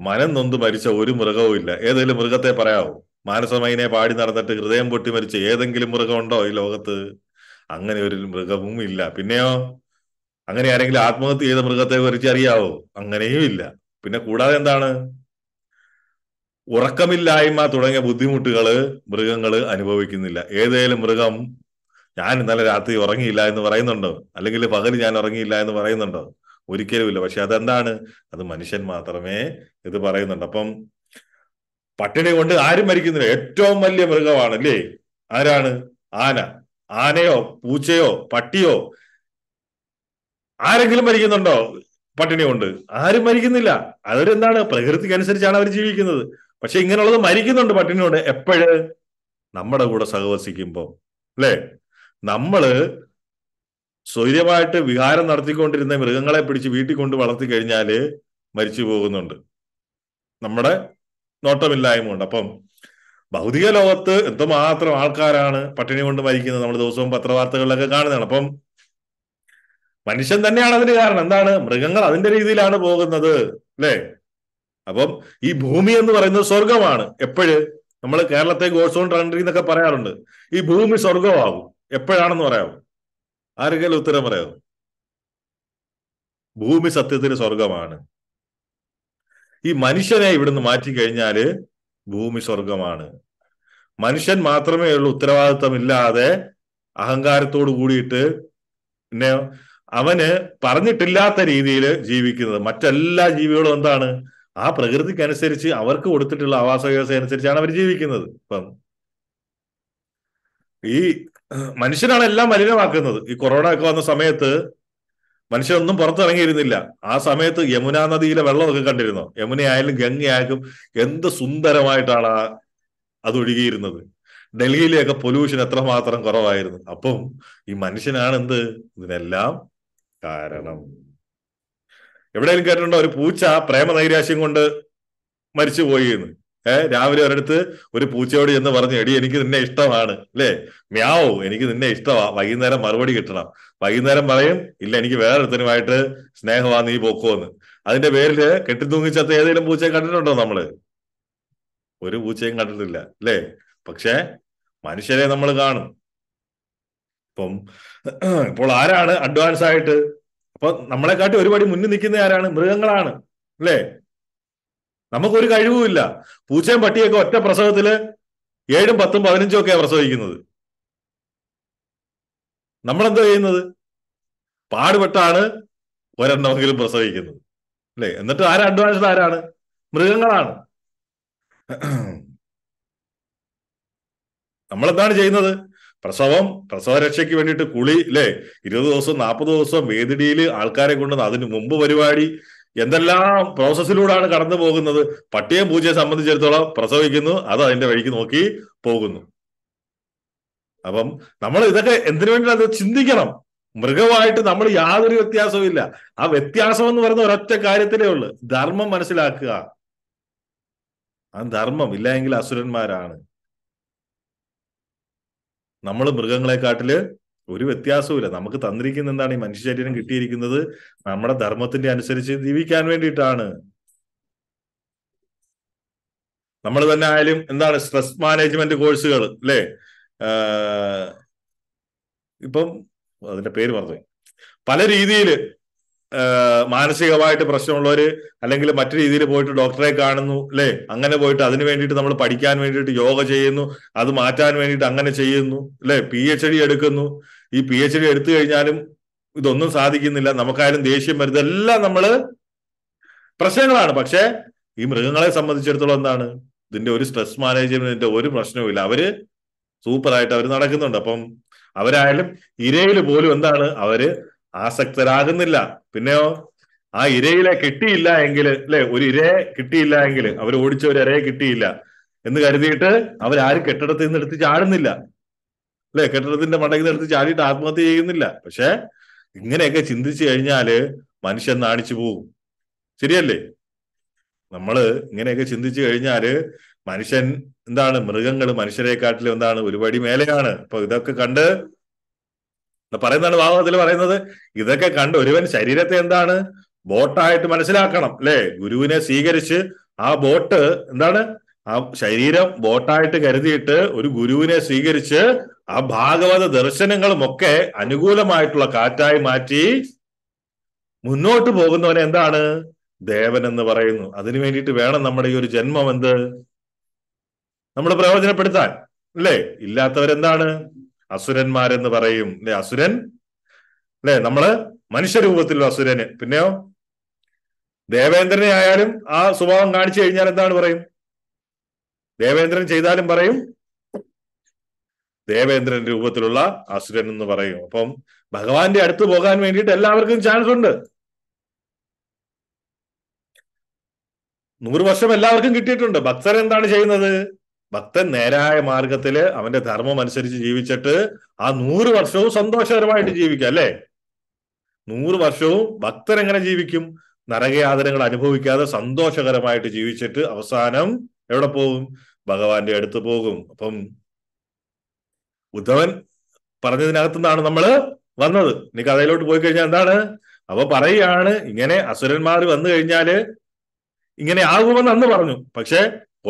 മനം നൊന്ത് മരിച്ച ഒരു മൃഗവും ഇല്ല ഏതെങ്കിലും മൃഗത്തെ പറയാവോ മാനസമൈനെ പാടി നടന്നിട്ട് ഹൃദയം പൊട്ടി മരിച്ച ഏതെങ്കിലും മൃഗമുണ്ടോ ഈ ലോകത്ത് അങ്ങനെ ഒരു മൃഗവും ഇല്ല പിന്നെയോ അങ്ങനെ ആരെങ്കിലും ആത്മഹത്യ ചെയ്ത മൃഗത്തെ കുറിച്ച് അറിയാവോ അങ്ങനെയും ഇല്ല പിന്നെ കൂടാതെ എന്താണ് ഉറക്കമില്ലായ്മ തുടങ്ങിയ ബുദ്ധിമുട്ടുകള് മൃഗങ്ങള് അനുഭവിക്കുന്നില്ല ഏതേലും മൃഗം ഞാൻ ഇന്നലെ രാത്രി ഉറങ്ങിയില്ല എന്ന് പറയുന്നുണ്ടോ അല്ലെങ്കിൽ പകൽ ഞാൻ ഉറങ്ങിയില്ല എന്ന് പറയുന്നുണ്ടോ ഒരിക്കലുമില്ല പക്ഷെ അതെന്താണ് അത് മനുഷ്യൻ മാത്രമേ ഇത് പറയുന്നുണ്ട് അപ്പം പട്ടിണി കൊണ്ട് ആരും മരിക്കുന്നില്ല ഏറ്റവും വലിയ മൃഗമാണ് അല്ലേ ആരാണ് ആന ആനയോ പൂച്ചയോ പട്ടിയോ ആരെങ്കിലും മരിക്കുന്നുണ്ടോ പട്ടിണി കൊണ്ട് ആരും മരിക്കുന്നില്ല അവരെന്താണ് അനുസരിച്ചാണ് അവർ ജീവിക്കുന്നത് പക്ഷെ ഇങ്ങനെയുള്ളത് മരിക്കുന്നുണ്ട് പട്ടിണിയോട് എപ്പോഴ് നമ്മുടെ കൂടെ സഹവസിക്കുമ്പോൾ അല്ലേ നമ്മള് സ്വൈര്യമായിട്ട് വിഹാരം നടത്തിക്കൊണ്ടിരുന്ന മൃഗങ്ങളെ പിടിച്ച് വീട്ടിൽ കൊണ്ട് വളർത്തി കഴിഞ്ഞാല് മരിച്ചു പോകുന്നുണ്ട് നമ്മുടെ നോട്ടമില്ലായ്മ ഉണ്ട് അപ്പം ഭൗതിക ലോകത്ത് എന്തുമാത്രം ആൾക്കാരാണ് പട്ടിണി കൊണ്ട് മരിക്കുന്നത് നമ്മൾ ദിവസവും പത്രവാർത്തകളിലൊക്കെ കാണുന്നതാണ് അപ്പം മനുഷ്യൻ തന്നെയാണ് അതിന് കാരണം എന്താണ് മൃഗങ്ങൾ അതിന്റെ രീതിയിലാണ് പോകുന്നത് അല്ലേ അപ്പം ഈ ഭൂമി എന്ന് പറയുന്നത് സ്വർഗമാണ് എപ്പോഴും നമ്മൾ കേരളത്തെ ഗോഡ്സോൺ ഓൺ കൺട്രി എന്നൊക്കെ പറയാറുണ്ട് ഈ ഭൂമി സ്വർഗമാകും എപ്പോഴാണെന്ന് പറയാമോ ആരെങ്കിലും ഉത്തരം പറയാമോ ഭൂമി സത്യത്തിന് സ്വർഗമാണ് ഈ മനുഷ്യനെ ഇവിടുന്ന് മാറ്റി കഴിഞ്ഞാല് ഭൂമി സ്വർഗമാണ് മനുഷ്യൻ മാത്രമേ ഉള്ളൂ ഉത്തരവാദിത്തമില്ലാതെ അഹങ്കാരത്തോട് കൂടിയിട്ട് പിന്നെ അവന് പറഞ്ഞിട്ടില്ലാത്ത രീതിയിൽ ജീവിക്കുന്നത് മറ്റെല്ലാ ജീവികളും എന്താണ് ആ പ്രകൃതിക്കനുസരിച്ച് അവർക്ക് കൊടുത്തിട്ടുള്ള ആവാസ വ്യവസ്ഥ അനുസരിച്ചാണ് അവർ ജീവിക്കുന്നത് ഇപ്പം ഈ മനുഷ്യനാണ് എല്ലാം മലിനമാക്കുന്നത് ഈ കൊറോണ ഒക്കെ വന്ന സമയത്ത് മനുഷ്യനൊന്നും പുറത്തിറങ്ങിയിരുന്നില്ല ആ സമയത്ത് യമുനാ നദിയിലെ വെള്ളമൊക്കെ കണ്ടിരുന്നോ യമുനയായാലും ഗംഗയായാലും എന്ത് സുന്ദരമായിട്ടാണ് അത് ഒഴുകിയിരുന്നത് ഡൽഹിയിലെയൊക്കെ പൊല്യൂഷൻ എത്രമാത്രം കുറവായിരുന്നു അപ്പം ഈ മനുഷ്യനാണ് എന്ത് ഇതിനെല്ലാം കാരണം എവിടെയെങ്കിലും കേട്ടിട്ടുണ്ടോ ഒരു പൂച്ച പ്രേമനൈരാശ്യം കൊണ്ട് മരിച്ചു എന്ന് ഏഹ് രാവിലെ ഒരിടത്ത് ഒരു പൂച്ചയോട് ചെന്ന് പറഞ്ഞു എടി എനിക്ക് നിന്നെ ഇഷ്ടമാണ് അല്ലേ മ്യാവോ എനിക്ക് നിന്നെ ഇഷ്ടമാ വൈകുന്നേരം മറുപടി കിട്ടണം വൈകുന്നേരം പറയും ഇല്ല എനിക്ക് വേറൊരുത്തനുമായിട്ട് സ്നേഹമാ നീ പോക്കോന്ന് അതിന്റെ പേരില് കെട്ടിത്തൂങ്ങിച്ചത്ത ഏതെങ്കിലും പൂച്ചയെ കണ്ടിട്ടുണ്ടോ നമ്മള് ഒരു പൂച്ചയും കണ്ടിട്ടില്ല അല്ലേ പക്ഷെ മനുഷ്യരെ നമ്മൾ കാണും ഇപ്പം ഇപ്പോൾ ആരാണ് അഡ്വാൻസ് ആയിട്ട് അപ്പൊ നമ്മളെക്കാട്ടി ഒരുപടി മുന്നിൽ നിൽക്കുന്ന ആരാണ് മൃഗങ്ങളാണ് അല്ലേ നമുക്കൊരു കഴിവുമില്ല പൂച്ചയും പട്ടിയൊക്കെ ഒറ്റ പ്രസവത്തില് ഏഴും പത്തും പതിനഞ്ചും ഒക്കെ പ്രസവിക്കുന്നത് എന്താ ചെയ്യുന്നത് പാടുപെട്ടാണ് ഒരെണ്ണമെങ്കിലും പ്രസവിക്കുന്നത് അല്ലെ എന്നിട്ട് ആരാ അഡ്വാൻസ്ഡ് ആരാണ് മൃഗങ്ങളാണ് നമ്മളെന്താണ് ചെയ്യുന്നത് പ്രസവം പ്രസവരക്ഷയ്ക്ക് വേണ്ടിയിട്ട് കുളി അല്ലെ ഇരുപത് ദിവസം നാൽപ്പത് ദിവസം വേദിടിയിൽ ആൾക്കാരെ കൊണ്ടുവന്ന് അതിന് മുമ്പ് പരിപാടി എന്തെല്ലാം പ്രോസസ്സിലൂടെയാണ് കടന്നു പോകുന്നത് പട്ടിയെ പൂജയെ സംബന്ധിച്ചിടത്തോളം പ്രസവിക്കുന്നു അത് അതിന്റെ വഴിക്ക് നോക്കി പോകുന്നു അപ്പം നമ്മൾ ഇതൊക്കെ എന്തിനു വേണ്ടി അത് ചിന്തിക്കണം മൃഗമായിട്ട് നമ്മൾ യാതൊരു വ്യത്യാസവും ഇല്ല ആ വ്യത്യാസം എന്ന് പറയുന്ന ഒരൊറ്റ കാര്യത്തിലേ ഉള്ളൂ ധർമ്മം മനസ്സിലാക്കുക ആ ധർമ്മം ഇല്ലായെങ്കിൽ അസുരന്മാരാണ് നമ്മൾ മൃഗങ്ങളെക്കാട്ടില് ഒരു വ്യത്യാസവുമില്ല നമുക്ക് തന്നിരിക്കുന്ന എന്താണ് ഈ മനുഷ്യ ശരീരം കിട്ടിയിരിക്കുന്നത് നമ്മുടെ ധർമ്മത്തിന്റെ അനുസരിച്ച് ജീവിക്കാൻ വേണ്ടിയിട്ടാണ് നമ്മൾ തന്നെ ആയാലും എന്താണ് സ്ട്രെസ് മാനേജ്മെന്റ് കോഴ്സുകൾ അല്ലേ ഇപ്പം അതിന്റെ പേര് പറഞ്ഞു പല രീതിയിൽ മാനസികമായിട്ട് പ്രശ്നമുള്ളവര് അല്ലെങ്കിൽ മറ്റു രീതിയിൽ പോയിട്ട് ഡോക്ടറെ കാണുന്നു അല്ലേ അങ്ങനെ പോയിട്ട് അതിന് വേണ്ടിയിട്ട് നമ്മൾ പഠിക്കാൻ വേണ്ടിയിട്ട് യോഗ ചെയ്യുന്നു അത് മാറ്റാൻ വേണ്ടിയിട്ട് അങ്ങനെ ചെയ്യുന്നു അല്ലെ പി എച്ച് ഡി എടുക്കുന്നു ഈ പി എച്ച് ഡി എടുത്തു കഴിഞ്ഞാലും ഇതൊന്നും സാധിക്കുന്നില്ല നമുക്കായാലും ദേഷ്യം വരുന്നത് എല്ലാം നമ്മൾ പ്രശ്നങ്ങളാണ് പക്ഷേ ഈ മൃഗങ്ങളെ സംബന്ധിച്ചിടത്തോളം എന്താണ് ഇതിന്റെ ഒരു സ്ട്രെസ് മാനേജ്മെന്റിന്റെ ഒരു ഇല്ല അവര് സൂപ്പറായിട്ട് അവർ നടക്കുന്നുണ്ട് അപ്പം അവരായാലും ഇരയില് പോലും എന്താണ് അവര് ആസക്തരാകുന്നില്ല പിന്നെയോ ആ ഇരയിലെ കിട്ടിയില്ല എങ്കിൽ അല്ലെ ഒരു ഇരയെ കിട്ടിയില്ല എങ്കിൽ അവർ ഓടിച്ച ഒരു ഇരയെ കിട്ടിയില്ല എന്ന് കരുതിയിട്ട് അവരാരും കെട്ടിടത്തിൽ നിന്ന് എടുത്ത് ചാടുന്നില്ല അല്ലെ കെട്ടിടത്തിന്റെ മടങ്ങി നിർത്തി ചാടിയിട്ട് ആത്മഹത്യ ചെയ്യുന്നില്ല പക്ഷെ ഇങ്ങനെയൊക്കെ ചിന്തിച്ചു കഴിഞ്ഞാല് മനുഷ്യൻ നാണിച്ചു പോവും ശരിയല്ലേ നമ്മള് ഇങ്ങനെയൊക്കെ ചിന്തിച്ചു കഴിഞ്ഞാല് മനുഷ്യൻ എന്താണ് മൃഗങ്ങൾ മനുഷ്യരെക്കാട്ടിലും എന്താണ് ഒരുപടി മേലെയാണ് അപ്പൊ ഇതൊക്കെ കണ്ട് പറയുന്നതാണ് ഭാഗം പറയുന്നത് ഇതൊക്കെ കണ്ട് ഒരുവൻ ശരീരത്തെ എന്താണ് ബോട്ടായിട്ട് മനസ്സിലാക്കണം അല്ലെ ഗുരുവിനെ സ്വീകരിച്ച് ആ ബോട്ട് എന്താണ് ആ ശരീരം ബോട്ടായിട്ട് കരുതിയിട്ട് ഒരു ഗുരുവിനെ സ്വീകരിച്ച് ആ ഭാഗവത ദർശനങ്ങളുമൊക്കെ അനുകൂലമായിട്ടുള്ള കാറ്റായി മാറ്റി മുന്നോട്ട് പോകുന്നവൻ എന്താണ് ദേവൻ എന്ന് പറയുന്നു അതിനു വേണ്ടിയിട്ട് വേണം നമ്മുടെ ഈ ഒരു ജന്മം എന്ത് നമ്മൾ പ്രയോജനപ്പെടുത്താൻ അല്ലേ ഇല്ലാത്തവരെന്താണ് അസുരന്മാരെന്ന് പറയും അല്ലെ അസുരൻ അല്ലെ നമ്മള് മനുഷ്യരൂപത്തിലുള്ള അസുരന് പിന്നെയോ ദേവേന്ദ്രനെ ആയാലും ആ സ്വഭാവം കാണിച്ചു കഴിഞ്ഞാൽ എന്താണ് പറയും ദേവേന്ദ്രൻ ചെയ്താലും പറയും ദേവേന്ദ്രൻ രൂപത്തിലുള്ള അസുരൻ എന്ന് പറയും അപ്പം ഭഗവാന്റെ അടുത്ത് പോകാൻ വേണ്ടിയിട്ട് എല്ലാവർക്കും ചാൻസ് ഉണ്ട് നൂറ് വർഷം എല്ലാവർക്കും കിട്ടിയിട്ടുണ്ട് ഭക്തർ എന്താണ് ചെയ്യുന്നത് ഭക്തൻ നേരായ മാർഗത്തില് അവന്റെ ധർമ്മം അനുസരിച്ച് ജീവിച്ചിട്ട് ആ നൂറ് വർഷവും സന്തോഷകരമായിട്ട് ജീവിക്കുക അല്ലെ നൂറ് വർഷവും ഭക്തൻ എങ്ങനെ ജീവിക്കും നരകയാതനങ്ങൾ അനുഭവിക്കാതെ സന്തോഷകരമായിട്ട് ജീവിച്ചിട്ട് അവസാനം എവിടെ പോകും ഭഗവാന്റെ അടുത്ത് പോകും അപ്പം ഉദ്ധവൻ നിന്നാണ് നമ്മൾ വന്നത് ഇനി കഥയിലോട്ട് പോയി കഴിഞ്ഞാൽ എന്താണ് അപ്പൊ പറയുകയാണ് ഇങ്ങനെ അസുരന്മാർ വന്നു കഴിഞ്ഞാല് ഇങ്ങനെ ആകുമെന്ന് അന്ന് പറഞ്ഞു പക്ഷേ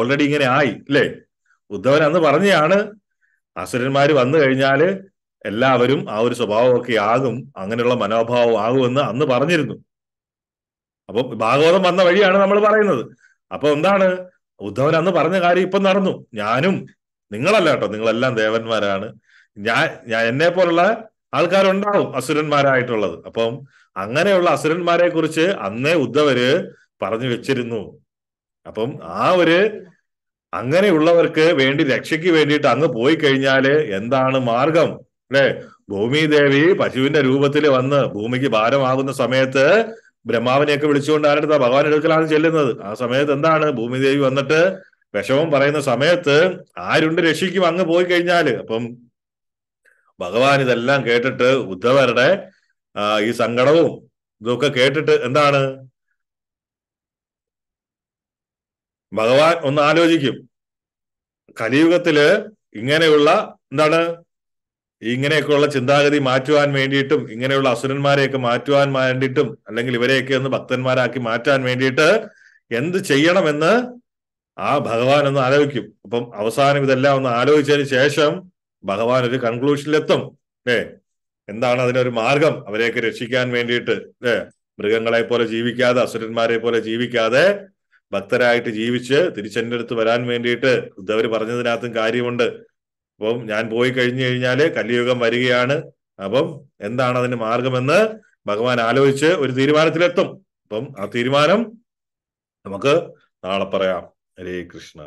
ഓൾറെഡി ഇങ്ങനെ ആയി അല്ലേ ഉദ്ധവൻ അന്ന് പറഞ്ഞാണ് അസുരന്മാർ വന്നു കഴിഞ്ഞാല് എല്ലാവരും ആ ഒരു സ്വഭാവമൊക്കെ ആകും അങ്ങനെയുള്ള മനോഭാവം ആകുമെന്ന് അന്ന് പറഞ്ഞിരുന്നു അപ്പൊ ഭാഗവതം വന്ന വഴിയാണ് നമ്മൾ പറയുന്നത് അപ്പൊ എന്താണ് ഉദ്ധവൻ അന്ന് പറഞ്ഞ കാര്യം ഇപ്പൊ നടന്നു ഞാനും നിങ്ങളല്ല കേട്ടോ നിങ്ങളെല്ലാം ദേവന്മാരാണ് ഞാൻ ഞാൻ എന്നെ പോലുള്ള ആൾക്കാരുണ്ടാവും അസുരന്മാരായിട്ടുള്ളത് അപ്പം അങ്ങനെയുള്ള അസുരന്മാരെ കുറിച്ച് അന്നേ ഉദ്ധവര് പറഞ്ഞു വെച്ചിരുന്നു അപ്പം ആ ഒരു അങ്ങനെയുള്ളവർക്ക് വേണ്ടി രക്ഷയ്ക്ക് വേണ്ടിയിട്ട് അങ്ങ് പോയി കഴിഞ്ഞാല് എന്താണ് മാർഗം അല്ലെ ഭൂമിദേവി പശുവിന്റെ രൂപത്തിൽ വന്ന് ഭൂമിക്ക് ഭാരമാകുന്ന സമയത്ത് ബ്രഹ്മാവിനെയൊക്കെ വിളിച്ചുകൊണ്ട് ആരുടെ ഭഗവാൻ എടുക്കലാണ് ചെല്ലുന്നത് ആ സമയത്ത് എന്താണ് ഭൂമിദേവി വന്നിട്ട് വിഷമം പറയുന്ന സമയത്ത് ആരുണ്ട് രക്ഷിക്കും അങ്ങ് പോയി കഴിഞ്ഞാല് അപ്പം ഭഗവാൻ ഇതെല്ലാം കേട്ടിട്ട് ഉദ്ധവരുടെ ഈ സങ്കടവും ഇതൊക്കെ കേട്ടിട്ട് എന്താണ് ഭഗവാൻ ഒന്ന് ആലോചിക്കും കലിയുഗത്തില് ഇങ്ങനെയുള്ള എന്താണ് ഇങ്ങനെയൊക്കെയുള്ള ചിന്താഗതി മാറ്റുവാൻ വേണ്ടിയിട്ടും ഇങ്ങനെയുള്ള അസുരന്മാരെയൊക്കെ മാറ്റുവാൻ വേണ്ടിയിട്ടും അല്ലെങ്കിൽ ഇവരെയൊക്കെ ഒന്ന് ഭക്തന്മാരാക്കി മാറ്റാൻ വേണ്ടിയിട്ട് എന്ത് ചെയ്യണമെന്ന് ആ ഭഗവാൻ ഒന്ന് ആലോചിക്കും അപ്പം അവസാനം ഇതെല്ലാം ഒന്ന് ആലോചിച്ചതിന് ശേഷം ഭഗവാൻ ഒരു കൺക്ലൂഷനിലെത്തും അല്ലേ എന്താണ് അതിനൊരു മാർഗം അവരെയൊക്കെ രക്ഷിക്കാൻ വേണ്ടിയിട്ട് അല്ലേ മൃഗങ്ങളെ പോലെ ജീവിക്കാതെ അസുരന്മാരെ പോലെ ജീവിക്കാതെ ഭക്തരായിട്ട് ജീവിച്ച് തിരിച്ചെൻ്റെ അടുത്ത് വരാൻ വേണ്ടിയിട്ട് ഉദ്ധവർ പറഞ്ഞതിനകത്തും കാര്യമുണ്ട് അപ്പം ഞാൻ പോയി കഴിഞ്ഞു കഴിഞ്ഞാല് കലിയുഗം വരികയാണ് അപ്പം എന്താണ് അതിന് മാർഗമെന്ന് ഭഗവാൻ ആലോചിച്ച് ഒരു തീരുമാനത്തിലെത്തും അപ്പം ആ തീരുമാനം നമുക്ക് നാളെ പറയാം हरे कृष्णा